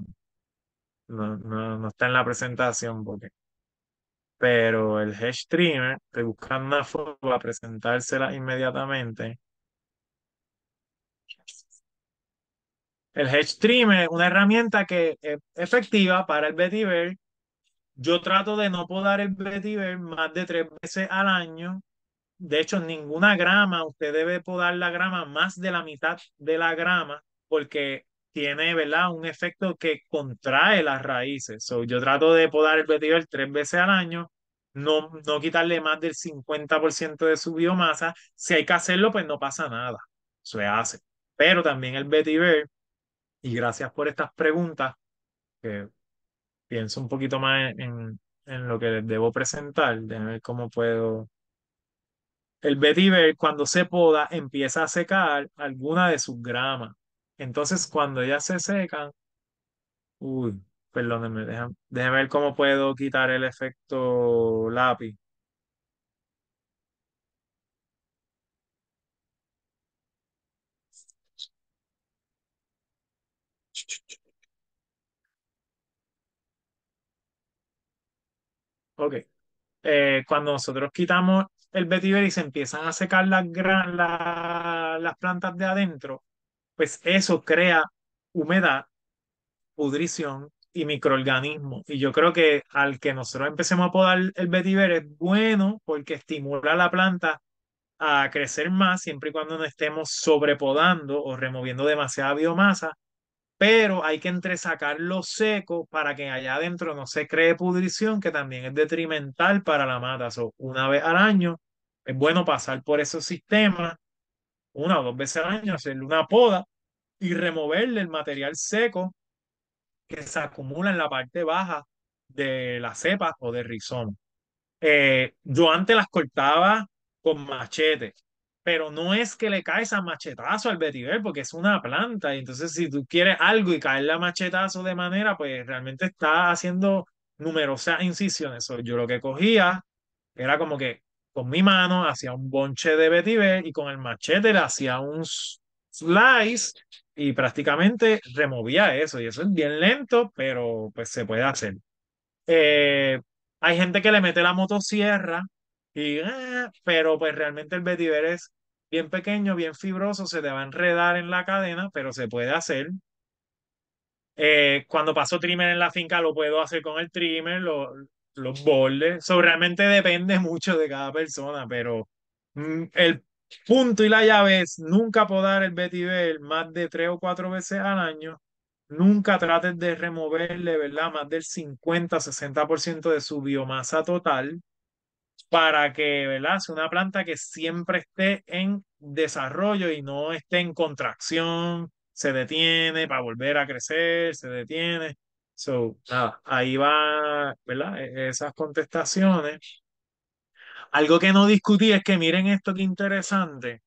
S1: no, no, no está en la presentación porque pero el hedge trimmer, te buscan una foto para presentársela inmediatamente. El Hedge Stream es una herramienta que es efectiva para el vetiver. Yo trato de no podar el vetiver más de tres veces al año. De hecho, ninguna grama, usted debe podar la grama más de la mitad de la grama porque tiene, ¿verdad? Un efecto que contrae las raíces. yo trato de podar el vetiver tres veces al año, no, no quitarle más del 50% de su biomasa. Si hay que hacerlo, pues no pasa nada. Se hace. Pero también el vetiver y gracias por estas preguntas, que pienso un poquito más en, en lo que les debo presentar, de ver cómo puedo... El vetiver, cuando se poda, empieza a secar alguna de sus gramas. Entonces, cuando ya se secan, uy, perdónenme, déjenme ver cómo puedo quitar el efecto lápiz. Ok. Eh, cuando nosotros quitamos el vetiver y se empiezan a secar las, las plantas de adentro, pues eso crea humedad, pudrición y microorganismos. Y yo creo que al que nosotros empecemos a podar el vetiver es bueno porque estimula a la planta a crecer más siempre y cuando no estemos sobrepodando o removiendo demasiada biomasa pero hay que entresacar lo seco para que allá adentro no se cree pudrición, que también es detrimental para la mata. una vez al año es bueno pasar por esos sistemas, una o dos veces al año, hacerle una poda y removerle el material seco que se acumula en la parte baja de la cepa o de rizoma. Eh, yo antes las cortaba con machete, pero no es que le caes a machetazo al vetiver porque es una planta, y entonces si tú quieres algo y caerle la machetazo de manera, pues realmente está haciendo numerosas incisiones. yo lo que cogía era como que con mi mano hacía un bonche de vetiver y con el machete le hacía un slice y prácticamente removía eso. Y eso es bien lento, pero pues se puede hacer. Eh, hay gente que le mete la motosierra, y, eh, pero pues realmente el vetiver es bien pequeño, bien fibroso, se te va a enredar en la cadena, pero se puede hacer. Eh, cuando paso trimmer en la finca lo puedo hacer con el trimmer, lo, los bordes. So, realmente depende (laughs) mucho de cada persona, pero mm, el punto y la llave es nunca podar el vetiver más de tres o cuatro veces al año. Nunca trates de removerle, ¿verdad? Más del 50-60% de su biomasa total para que, ¿verdad? Sea una planta que siempre esté en desarrollo y no esté en contracción, se detiene para volver a crecer, se detiene. So, ah. ahí va, ¿verdad? E-, esas contestaciones. Algo que no discutí es que miren esto que interesante.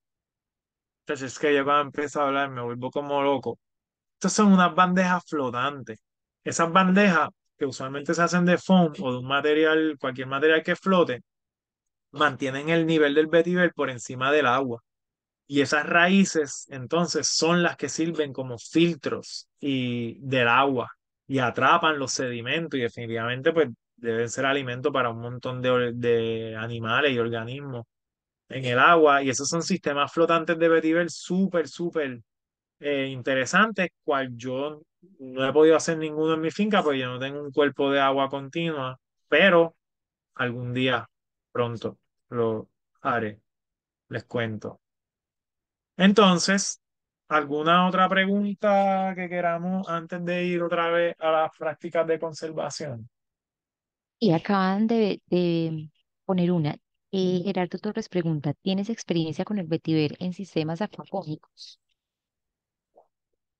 S1: Entonces es que yo cuando empiezo a hablar me vuelvo como loco. Estas son unas bandejas flotantes. Esas bandejas que usualmente se hacen de foam o de un material, cualquier material que flote, mantienen el nivel del vetiver por encima del agua. Y esas raíces entonces son las que sirven como filtros y, del agua y atrapan los sedimentos y definitivamente pues deben ser alimento para un montón de, animales y organismos en el agua. Y esos son sistemas flotantes de vetiver súper, súper eh, interesantes, cual yo no he podido hacer ninguno en mi finca, porque yo no tengo un cuerpo de agua continua, pero algún día pronto lo haré, les cuento. Entonces, ¿alguna otra pregunta que queramos antes de ir otra vez a las prácticas de conservación?
S2: Y acaban de, de poner una. Eh, Gerardo Torres pregunta, ¿tienes experiencia con el vetiver en sistemas acuapónicos?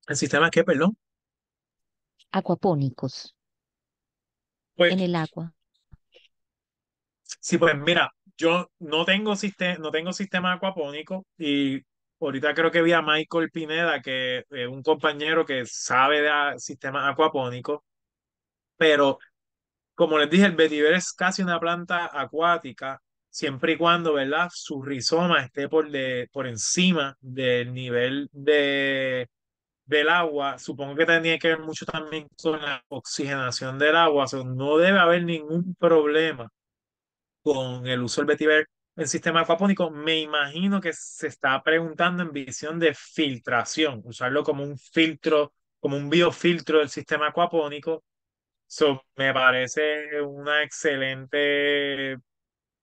S1: ¿En sistemas qué, perdón?
S2: Acuapónicos. Pues en el agua.
S1: Sí, pues mira, yo no tengo, sistema, no tengo sistema acuapónico y ahorita creo que vi a Michael Pineda, que es un compañero que sabe de sistemas acuapónicos, pero como les dije, el vetiver es casi una planta acuática, siempre y cuando, ¿verdad? Su rizoma esté por, por encima del nivel de, del agua. Supongo que tenía que ver mucho también con la oxigenación del agua, no debe haber ningún problema con el uso del vetiver en sistema acuapónico, me imagino que se está preguntando en visión de filtración, usarlo como un filtro, como un biofiltro del sistema acuapónico. So, me parece un excelente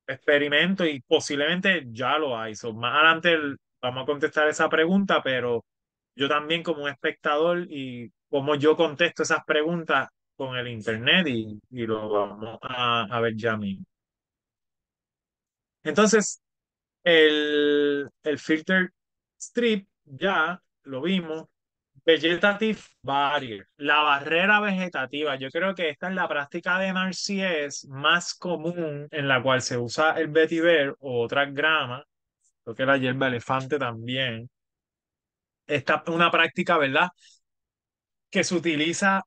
S1: experimento y posiblemente ya lo hay. más adelante vamos a contestar esa pregunta, pero yo también como un espectador y como yo contesto esas preguntas con el Internet y, y lo vamos a, a ver ya mismo. Entonces, el, el filter strip ya lo vimos. Vegetative barrier, la barrera vegetativa. Yo creo que esta es la práctica de NRCS más común en la cual se usa el vetiver o otras gramas, lo que la hierba elefante también. Esta es una práctica, ¿verdad? Que se utiliza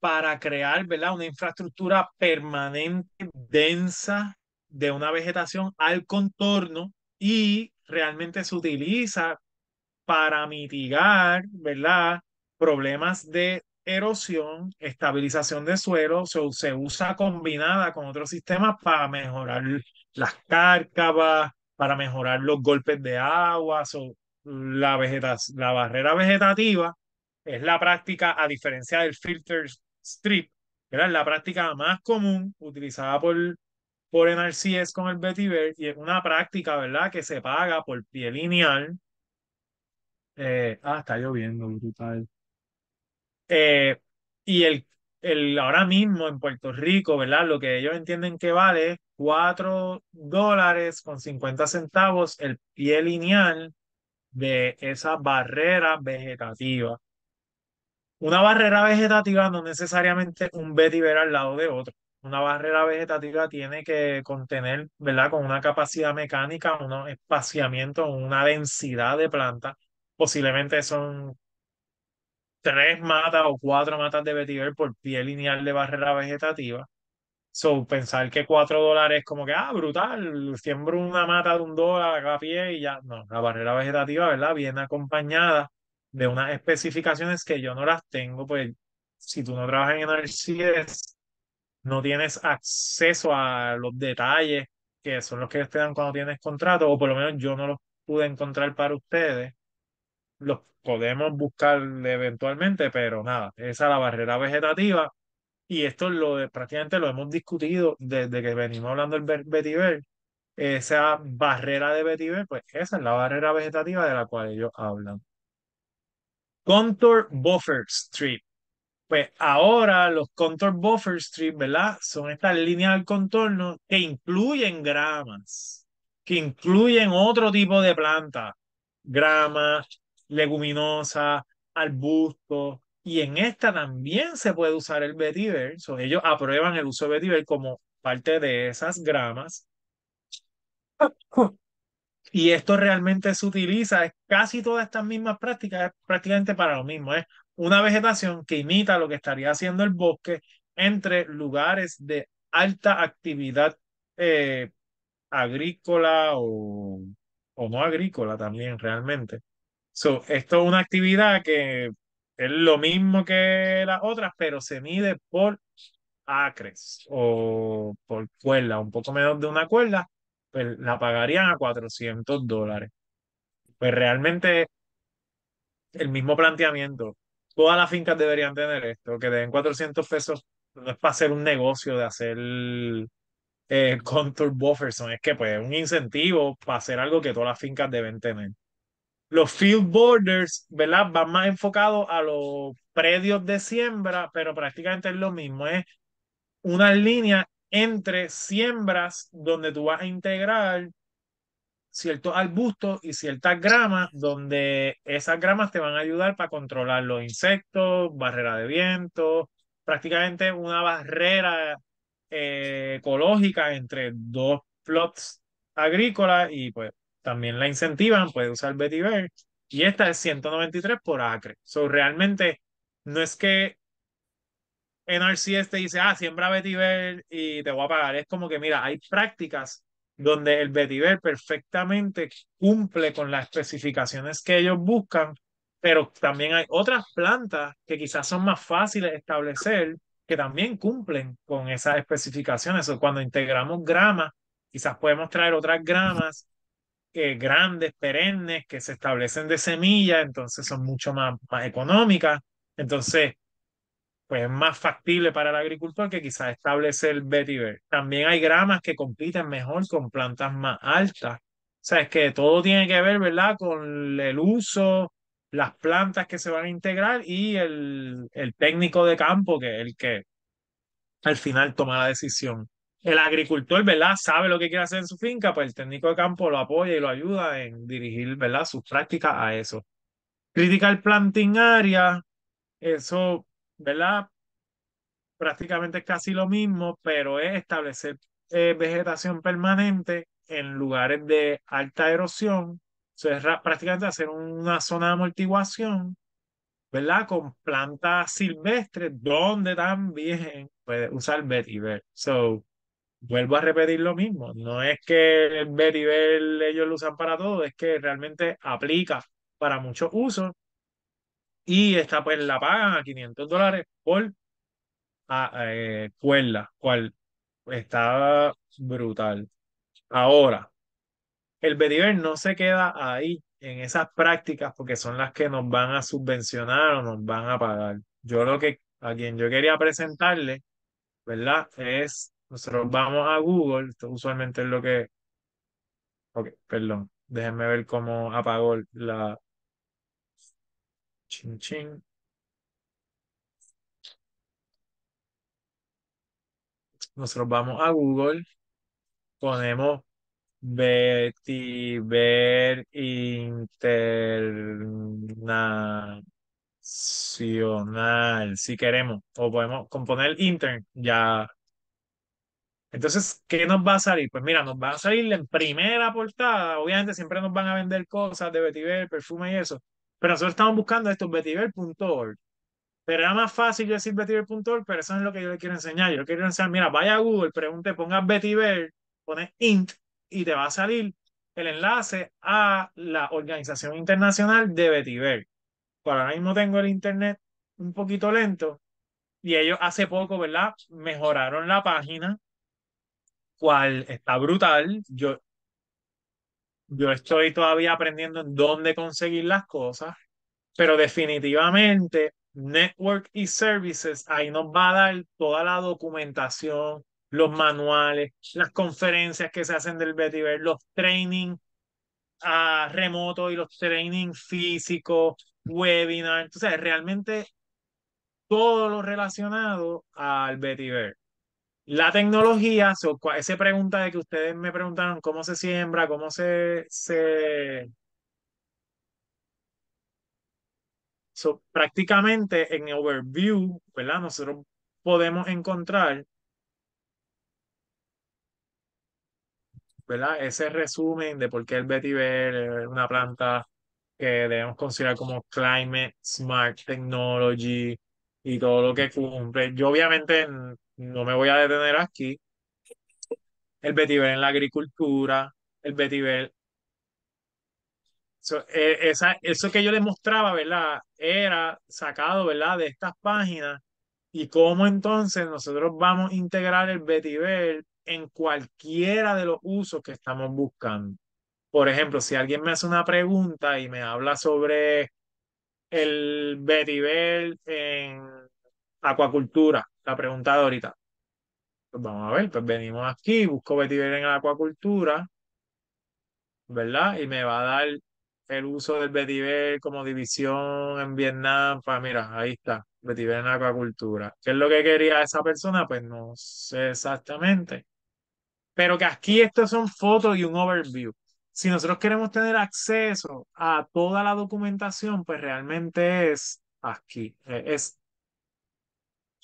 S1: para crear, ¿verdad? Una infraestructura permanente, densa, de una vegetación al contorno y realmente se utiliza para mitigar, ¿verdad? Problemas de erosión, estabilización de suelo, se, se usa combinada con otros sistemas para mejorar las cárcavas, para mejorar los golpes de agua, so, la, vegetación, la barrera vegetativa es la práctica, a diferencia del filter strip, era la práctica más común utilizada por por es con el vetiver y es una práctica, ¿verdad? Que se paga por pie lineal. Eh, ah, está lloviendo, brutal. Eh, y el, el, ahora mismo en Puerto Rico, ¿verdad? Lo que ellos entienden que vale 4 dólares con 50 centavos el pie lineal de esa barrera vegetativa. Una barrera vegetativa no necesariamente un vetiver al lado de otro una barrera vegetativa tiene que contener, ¿verdad? Con una capacidad mecánica, un espaciamiento, una densidad de planta. Posiblemente son tres matas o cuatro matas de vetiver por pie lineal de barrera vegetativa. So, pensar que cuatro dólares es como que, ah, brutal, siembro una mata de un dólar a cada pie y ya. No, la barrera vegetativa, ¿verdad? Viene acompañada de unas especificaciones que yo no las tengo, pues si tú no trabajas en el no tienes acceso a los detalles que son los que te dan cuando tienes contrato, o por lo menos yo no los pude encontrar para ustedes. Los podemos buscar eventualmente, pero nada, esa es la barrera vegetativa. Y esto lo, prácticamente lo hemos discutido desde que venimos hablando del vetiver. Esa barrera de vetiver, pues esa es la barrera vegetativa de la cual ellos hablan. Contour Buffer Strip pues ahora los contour buffer strips, ¿verdad? Son estas líneas al contorno que incluyen gramas, que incluyen otro tipo de plantas, gramas, leguminosas, arbustos, y en esta también se puede usar el vetiver. So, ellos aprueban el uso de vetiver como parte de esas gramas. Y esto realmente se utiliza, es casi todas estas mismas prácticas, es prácticamente para lo mismo, ¿eh? una vegetación que imita lo que estaría haciendo el bosque entre lugares de alta actividad eh, agrícola o, no agrícola también realmente. So, esto es una actividad que es lo mismo que las otras, pero se mide por acres o por cuerda, un poco menos de una cuerda, pues la pagarían a 400 dólares. Pues realmente el mismo planteamiento, todas las fincas deberían tener esto, que den 400 pesos no es para hacer un negocio de hacer eh, contour buffers, es que pues un incentivo para hacer algo que todas las fincas deben tener. Los field borders, ¿verdad? Van más enfocados a los predios de siembra, pero prácticamente es lo mismo, es una línea entre siembras donde tú vas a integrar ciertos arbustos y ciertas gramas donde esas gramas te van a ayudar para controlar los insectos, barrera de viento, prácticamente una barrera eh, ecológica entre dos plots agrícolas y pues también la incentivan, puede usar vetiver y esta es 193 por acre. So, realmente no es que NRCS te dice, ah, siembra vetiver y te voy a pagar. Es como que, mira, hay prácticas donde el vetiver perfectamente cumple con las especificaciones que ellos buscan, pero también hay otras plantas que quizás son más fáciles de establecer que también cumplen con esas especificaciones. O cuando integramos gramas, quizás podemos traer otras gramas grandes, perennes, que se establecen de semilla, entonces son mucho más, más económicas. Entonces, pues, es más factible para el agricultor que quizás establecer vetiver. También hay gramas que compiten mejor con plantas más altas. O sea, es que todo tiene que ver, ¿verdad?, con el uso, las plantas que se van a integrar y el, el técnico de campo, que es el que al final toma la decisión. El agricultor, ¿verdad?, sabe lo que quiere hacer en su finca, pues el técnico de campo lo apoya y lo ayuda en dirigir, ¿verdad?, sus prácticas a eso. Critical planting area, eso ¿verdad? Prácticamente casi lo mismo, pero es establecer eh, vegetación permanente en lugares de alta erosión. es prácticamente hacer una zona de amortiguación, ¿verdad? Con plantas silvestres, donde también puede usar vetiver. So, vuelvo a repetir lo mismo. No es que el vetiver ellos lo usan para todo, es que realmente aplica para muchos usos y esta pues la pagan a 500 dólares por a, ah, eh, cual está brutal. Ahora, el Bediver no se queda ahí en esas prácticas porque son las que nos van a subvencionar o nos van a pagar. Yo lo que a quien yo quería presentarle, ¿verdad? Es, nosotros vamos a Google, esto usualmente es lo que... Ok, perdón, déjenme ver cómo apagó la, nosotros vamos a Google, ponemos Betty Ver Internacional, si queremos, o podemos componer internet. ya. Entonces, ¿qué nos va a salir? Pues mira, nos va a salir en primera portada, obviamente siempre nos van a vender cosas de Betty perfume y eso, pero nosotros estamos buscando esto, betiver.org. Pero era más fácil yo decir betiver.org, pero eso es lo que yo le quiero enseñar. Yo quiero enseñar, mira, vaya a Google, pregunte, ponga betiver, pones int y te va a salir el enlace a la Organización Internacional de Betiver. Por ahora mismo tengo el internet un poquito lento y ellos hace poco, ¿verdad? Mejoraron la página, cual está brutal. Yo yo estoy todavía aprendiendo en dónde conseguir las cosas, pero definitivamente Network y Services ahí nos va a dar toda la documentación, los manuales, las conferencias que se hacen del Vetiver, los training a ah, remoto y los training físicos, webinars, entonces realmente todo lo relacionado al Vetiver. La tecnología, esa pregunta de que ustedes me preguntaron cómo se siembra, cómo se, se... prácticamente en Overview, ¿verdad? Nosotros podemos encontrar, ¿verdad? Ese resumen de por qué el vetiver es una planta que debemos considerar como Climate Smart Technology y todo lo que cumple. Yo obviamente no me voy a detener aquí. El vetiver en la agricultura, el vetiver. E, eso que yo les mostraba, ¿verdad? Era sacado, ¿verdad? De estas páginas. Y cómo entonces nosotros vamos a integrar el vetiver en cualquiera de los usos que estamos buscando. Por ejemplo, si alguien me hace una pregunta y me habla sobre el vetiver en acuacultura, la pregunta de ahorita. Pues vamos a ver, pues venimos aquí, busco vetiver en la acuacultura, ¿verdad? Y me va a dar el uso del vetiver como división en Vietnam. Pues mira, ahí está, vetiver en la acuacultura. ¿Qué es lo que quería esa persona? Pues no sé exactamente. Pero que aquí estas son fotos y un overview. Si nosotros queremos tener acceso a toda la documentación, pues realmente es aquí, es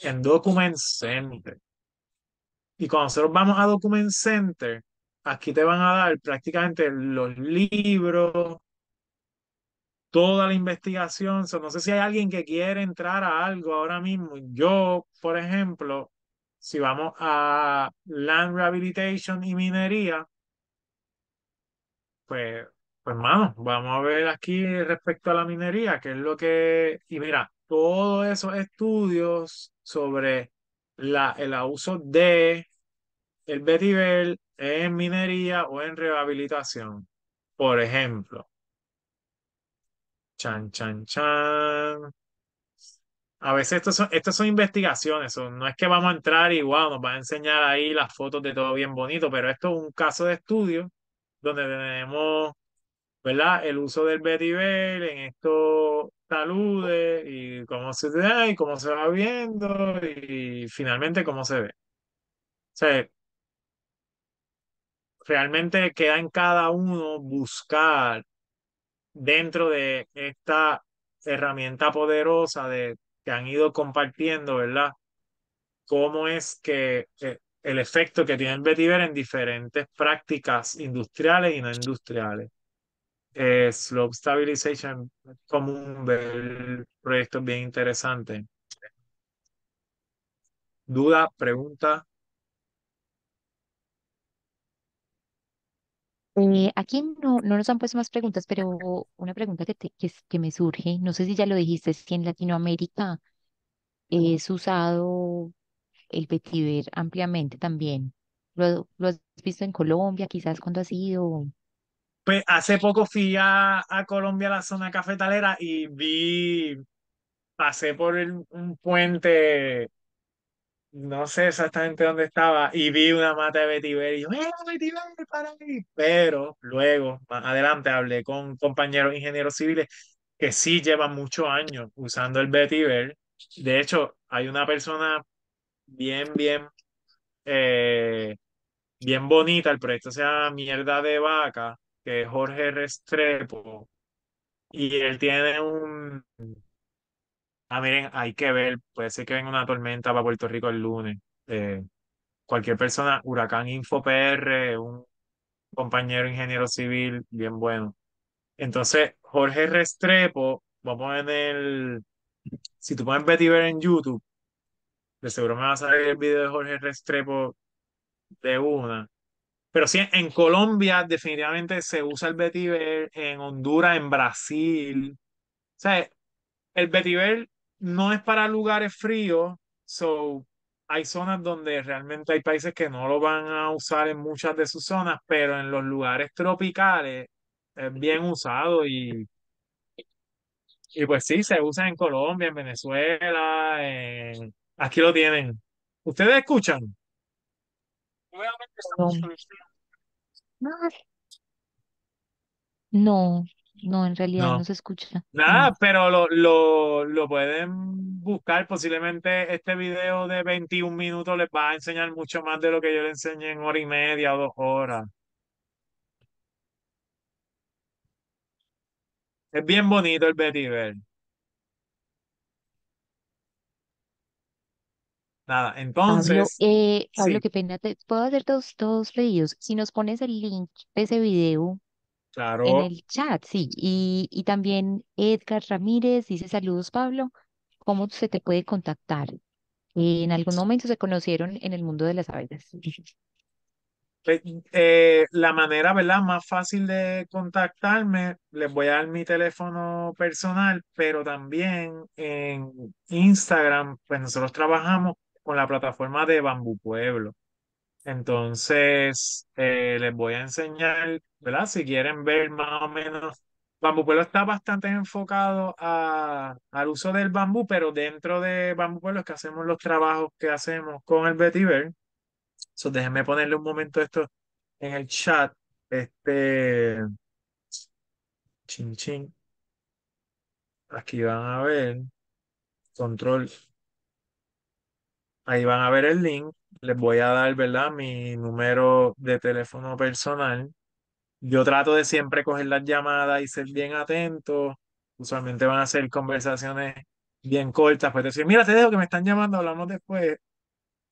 S1: en Document Center. Y cuando nosotros vamos a Document Center, aquí te van a dar prácticamente los libros, toda la investigación. no sé si hay alguien que quiere entrar a algo ahora mismo. Yo, por ejemplo, si vamos a Land Rehabilitation y Minería, pues, pues vamos a ver aquí respecto a la minería, que es lo que... Y mira, todos esos estudios sobre la, el abuso de el betibel en minería o en rehabilitación. Por ejemplo, chan, chan, chan. A veces estas son, son investigaciones, no es que vamos a entrar y wow, nos van a enseñar ahí las fotos de todo bien bonito, pero esto es un caso de estudio donde tenemos ¿verdad? El uso del vetiver en estos taludes y cómo se ve, y cómo se va viendo y finalmente cómo se ve. O sea, realmente queda en cada uno buscar dentro de esta herramienta poderosa de que han ido compartiendo, ¿verdad? Cómo es que eh, el efecto que tiene el vetiver en diferentes prácticas industriales y no industriales. Eh, Slow Slope Stabilization como un proyecto bien interesante. ¿Duda? ¿Pregunta?
S2: Eh, aquí no, nos han puesto más preguntas, pero una pregunta que, me surge, no sé si ya lo dijiste, si en Latinoamérica es usado el Petiver ampliamente también. ¿Lo, lo has visto en Colombia, quizás cuando has ido?
S1: Pues, hace poco fui a, Colombia, a la zona cafetalera, y vi, pasé por un puente, no sé exactamente dónde estaba, y vi una mata de vetiver, y yo, ¡eh, vetiver para mí! Pero luego, más adelante, hablé con compañeros ingenieros civiles que sí llevan muchos años usando el vetiver. De hecho, hay una persona bien, bien, eh, bien bonita, el proyecto se llama Mierda de Vaca, que Jorge Restrepo, y él tiene un... Ah, miren, hay que ver, puede ser que venga una tormenta para Puerto Rico el lunes. Eh, cualquier persona, Huracán Info PR, un compañero ingeniero civil, bien bueno. Entonces, Jorge Restrepo, vamos en el... Si tú pones Betty Ver en YouTube, de seguro me vas a ver el video de Jorge Restrepo de una. Pero sí, en Colombia definitivamente se usa el vetiver, en Honduras, en Brasil. O sea, el vetiver no es para lugares fríos, so hay zonas donde realmente hay países que no lo van a usar en muchas de sus zonas, pero en los lugares tropicales es bien usado y, y pues sí, se usa en Colombia, en Venezuela, aquí lo tienen. ¿Ustedes escuchan?
S2: No, no, en realidad no se escucha.
S1: Nada, pero lo, lo, lo pueden buscar. Posiblemente este video de 21 minutos les va a enseñar mucho más de lo que yo le enseñé en hora y media o dos horas. Es bien bonito el Betty Bell Nada, entonces. Pablo, eh,
S2: qué pena, te puedo hacer dos, pedidos. Si nos pones el link de ese video
S1: claro. en el
S2: chat, sí. Y, también Edgar Ramírez dice: Saludos, Pablo. ¿Cómo se te puede contactar? Eh, en algún momento se conocieron en el mundo de las abejas.
S1: Eh, la manera, ¿verdad? Más fácil de contactarme, les voy a dar mi teléfono personal, pero también en Instagram, pues nosotros trabajamos con la plataforma de Bambú Pueblo. Entonces, eh, les voy a enseñar, ¿verdad? Si quieren ver más o menos, Bambú Pueblo está bastante enfocado al uso del bambú, pero dentro de Bambú Pueblo es que hacemos los trabajos que hacemos con el vetiver. So, déjenme ponerle un momento esto en el chat. Este. Chin, ching Aquí van a ver. Control Ahí van a ver el link. Les voy a dar, ¿verdad? Mi número de teléfono personal. Yo trato de siempre coger las llamadas y ser bien atento. Usualmente van a ser conversaciones bien cortas. Pues decir, mira, te dejo que me están llamando, hablamos después.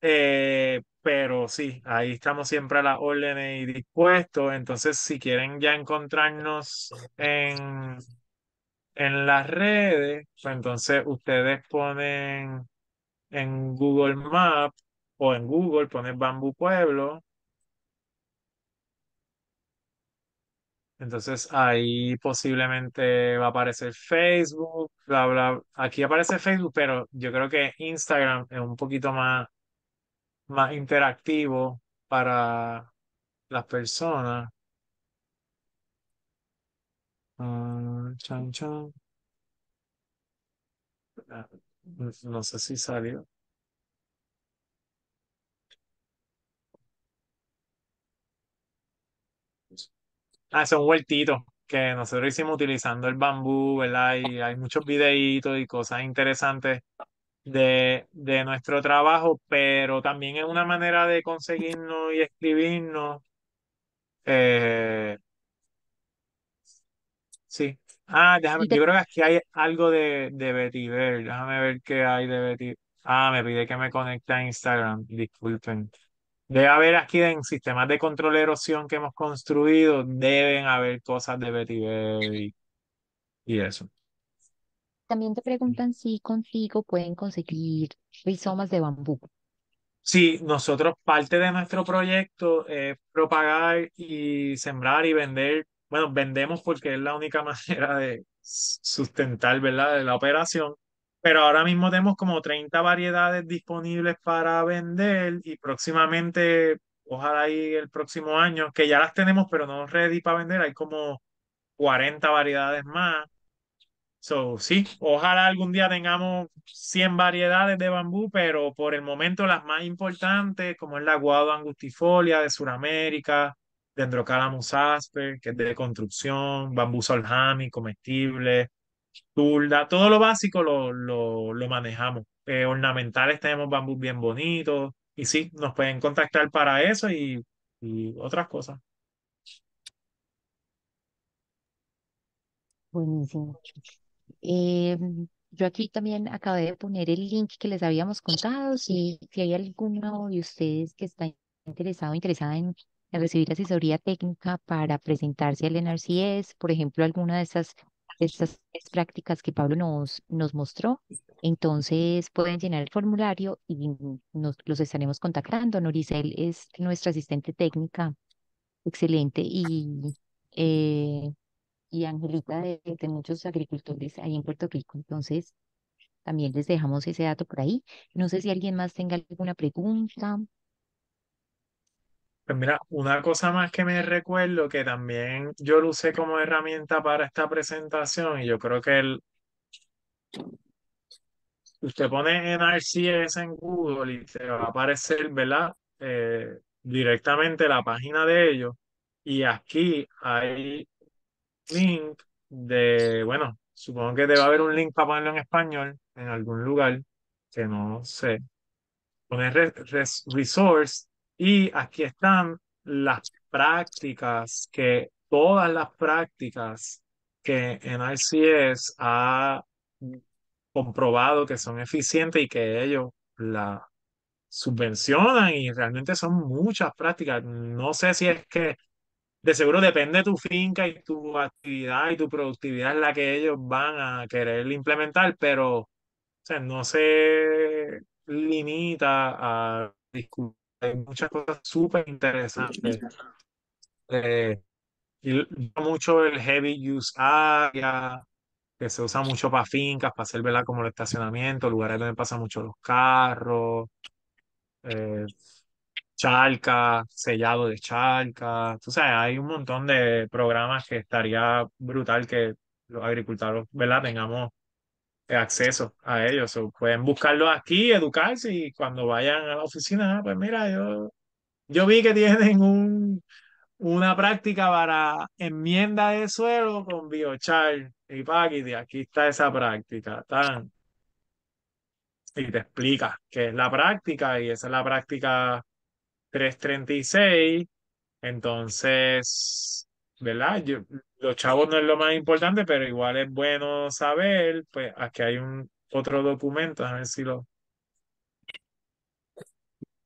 S1: Eh, pero sí, ahí estamos siempre a la órdenes y dispuestos. Entonces, si quieren ya encontrarnos en, en las redes, pues entonces ustedes ponen en Google Maps o en Google pones Bambú Pueblo. Entonces ahí posiblemente va a aparecer Facebook, bla, bla. Aquí aparece Facebook, pero yo creo que Instagram es un poquito más, más interactivo para las personas. Ah, chan, chan. Pues, no sé si salió. Ah, son vueltitos que nosotros hicimos utilizando el bambú, ¿verdad? Y hay muchos videitos y cosas interesantes de, de nuestro trabajo, pero también es una manera de conseguirnos y escribirnos. Eh, sí, Ah, déjame, yo creo que aquí hay algo de, de Betty Déjame ver qué hay de Betty. Ah, me pide que me conecte a Instagram. Disculpen. Debe haber aquí en sistemas de control de erosión que hemos construido, deben haber cosas de Betty y, eso.
S2: También te preguntan si contigo pueden conseguir rizomas de bambú.
S1: Sí, nosotros parte de nuestro proyecto es propagar y sembrar y vender bueno, vendemos porque es la única (laughs) manera de sustentar, ¿verdad?, la operación. Pero ahora mismo tenemos como 30 variedades disponibles para vender y próximamente, ojalá y el próximo año, que ya las tenemos, pero no ready para vender, hay como 40 variedades más. So, sí, ojalá algún día tengamos 100 variedades de bambú, pero por el momento las más importantes, como es la guado angustifolia de Sudamérica, Dendrocalamus asper, que es de construcción, bambú soljami, comestible, tulda todo lo básico lo, lo, lo manejamos. Eh, ornamentales tenemos bambú bien bonito, y sí, nos pueden contactar para eso y, otras cosas.
S2: Buenísimo. Em, yo aquí también acabé de poner el link que les habíamos contado. Si, si hay alguno de ustedes que está interesado, interesada en recibir asesoría técnica para presentarse al NRCS, por ejemplo, alguna de esas, prácticas que Pablo nos, nos mostró. Entonces pueden llenar el formulario y nos, los estaremos contactando. Noricel es nuestra asistente técnica, excelente, y, eh, y Angelita de, de muchos agricultores ahí en Puerto Rico. Entonces también les dejamos ese dato por ahí. No sé si alguien más tenga alguna pregunta.
S1: Pues mira, una cosa más que me recuerdo que también yo lo usé como herramienta para esta presentación y yo creo que el, usted pone en en Google y te va a aparecer, ¿verdad? Eh, directamente la página de ellos y aquí hay link de, bueno, supongo que te va a haber un link para ponerlo en español en algún lugar que no sé. Poner res, resource y aquí están las prácticas que, todas las prácticas que NICS ha comprobado que son eficientes y que ellos la subvencionan y realmente son muchas prácticas. No sé si es que de seguro depende de tu finca y tu actividad y tu productividad es la que ellos van a querer implementar, pero no se limita a discutir hay muchas cosas súper interesantes. Eh, mucho el heavy use area, que se usa mucho para fincas, para hacer, ¿verdad? Como el estacionamiento, lugares donde pasan mucho los carros, eh, sellado de charca. o sea, hay un montón de programas que estaría brutal que los agricultores, ¿verdad? Tengamos acceso a ellos. pueden buscarlo aquí, educarse y cuando vayan a la oficina, ah, pues mira, yo, yo vi que tienen un, una práctica para enmienda de suelo con biochar y de Aquí está esa práctica. Tan. Y te explica qué es la práctica y esa es la práctica 336. Entonces, ¿verdad? los chavos no es lo más importante, pero igual es bueno saber, pues aquí hay un otro documento, a ver si lo...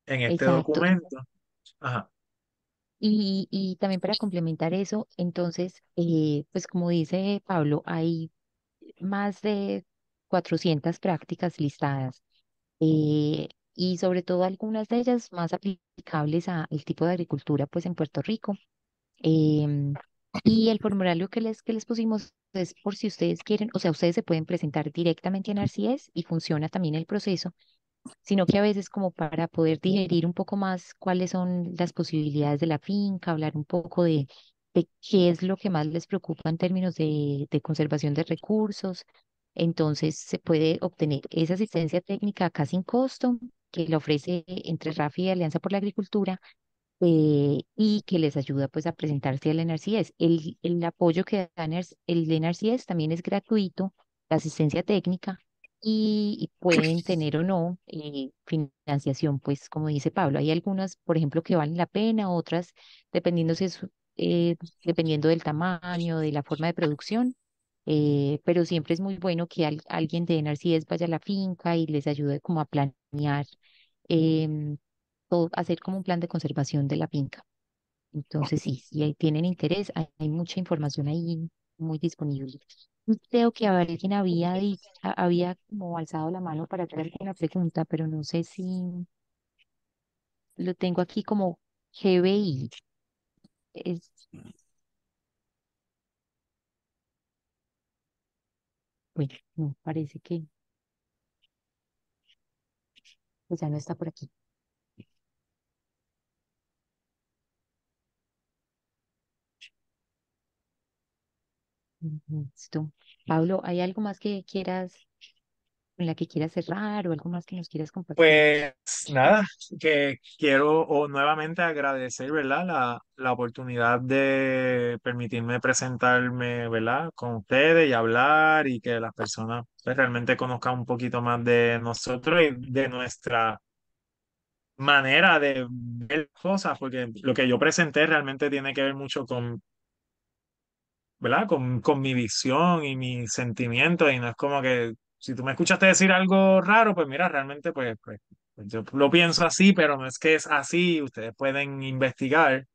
S1: En este documento. Ajá.
S2: Y, también para complementar eso, entonces, eh, pues como dice Pablo, hay más de 400 prácticas listadas eh, y sobre todo algunas de ellas más aplicables al tipo de agricultura pues en Puerto Rico. Em, y el formulario que les, que les pusimos es por si ustedes quieren, o sea, ustedes se pueden presentar directamente en ARCIES y funciona también el proceso, sino que a veces como para poder digerir un poco más cuáles son las posibilidades de la finca, hablar un poco de, qué es lo que más les preocupa en términos de, conservación de recursos. Entonces se puede obtener esa asistencia técnica casi sin costo que la ofrece entre RAFI y Alianza por la Agricultura eh, y que les ayuda pues a presentarse al NRCS. El, el apoyo que da el NRCS también es gratuito, la asistencia técnica y, pueden tener o no eh, financiación, pues como dice Pablo, hay algunas, por ejemplo, que valen la pena, otras dependiendo, si eh, dependiendo del tamaño, de la forma de producción. pero siempre es muy bueno que alguien de NRCS vaya a la finca y les ayude como a planear hacer como un plan de conservación de la finca. Entonces, sí, si tienen interés, hay, mucha información ahí muy disponible. Creo que alguien había, había como alzado la mano para hacer alguna pregunta, pero no sé si lo tengo aquí como GBI. Bueno, no, parece que ya no está por aquí. Pablo, ¿hay algo más que quieras, en la que quieras cerrar o algo más que nos quieras compartir?
S1: Pues nada, que quiero nuevamente agradecer, La, la oportunidad de permitirme presentarme, ¿verdad? Con ustedes y hablar y que las personas pues, realmente conozcan un poquito más de nosotros y de nuestra manera de ver cosas, porque lo que yo presenté realmente tiene que ver mucho con ¿verdad? Con, con mi visión y mis sentimientos y no es como que si tú me escuchaste decir algo raro, pues mira, realmente pues, pues, pues, yo lo pienso así, pero no es que es así, ustedes pueden investigar.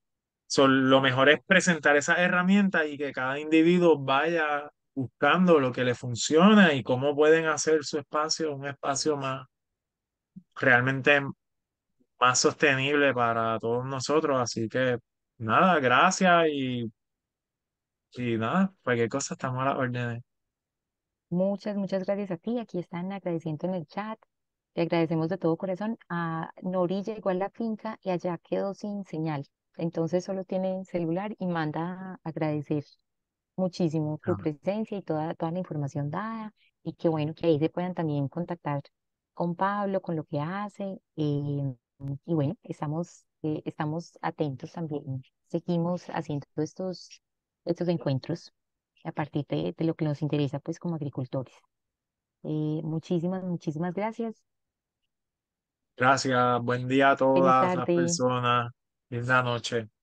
S1: son lo mejor es presentar esas herramientas y que cada individuo vaya buscando lo que le funciona y cómo pueden hacer su espacio un espacio más realmente más sostenible para todos nosotros. Así que nada, gracias y y nada, cualquier cosa, estamos a orden. orden
S2: Muchas, muchas gracias a ti. Aquí están agradeciendo en el chat. Te agradecemos de todo corazón. A Norilla igual la finca y allá quedó sin señal. Entonces solo tiene celular y manda a agradecer muchísimo tu presencia y toda, toda la información dada. Y que bueno que ahí se puedan también contactar con Pablo, con lo que hace. Eh, y, bueno, estamos, eh, estamos atentos también. Seguimos haciendo estos estos encuentros a partir de, lo que nos interesa pues como agricultores. Eh, muchísimas, muchísimas gracias.
S1: Gracias, buen día a todas las personas. la noche.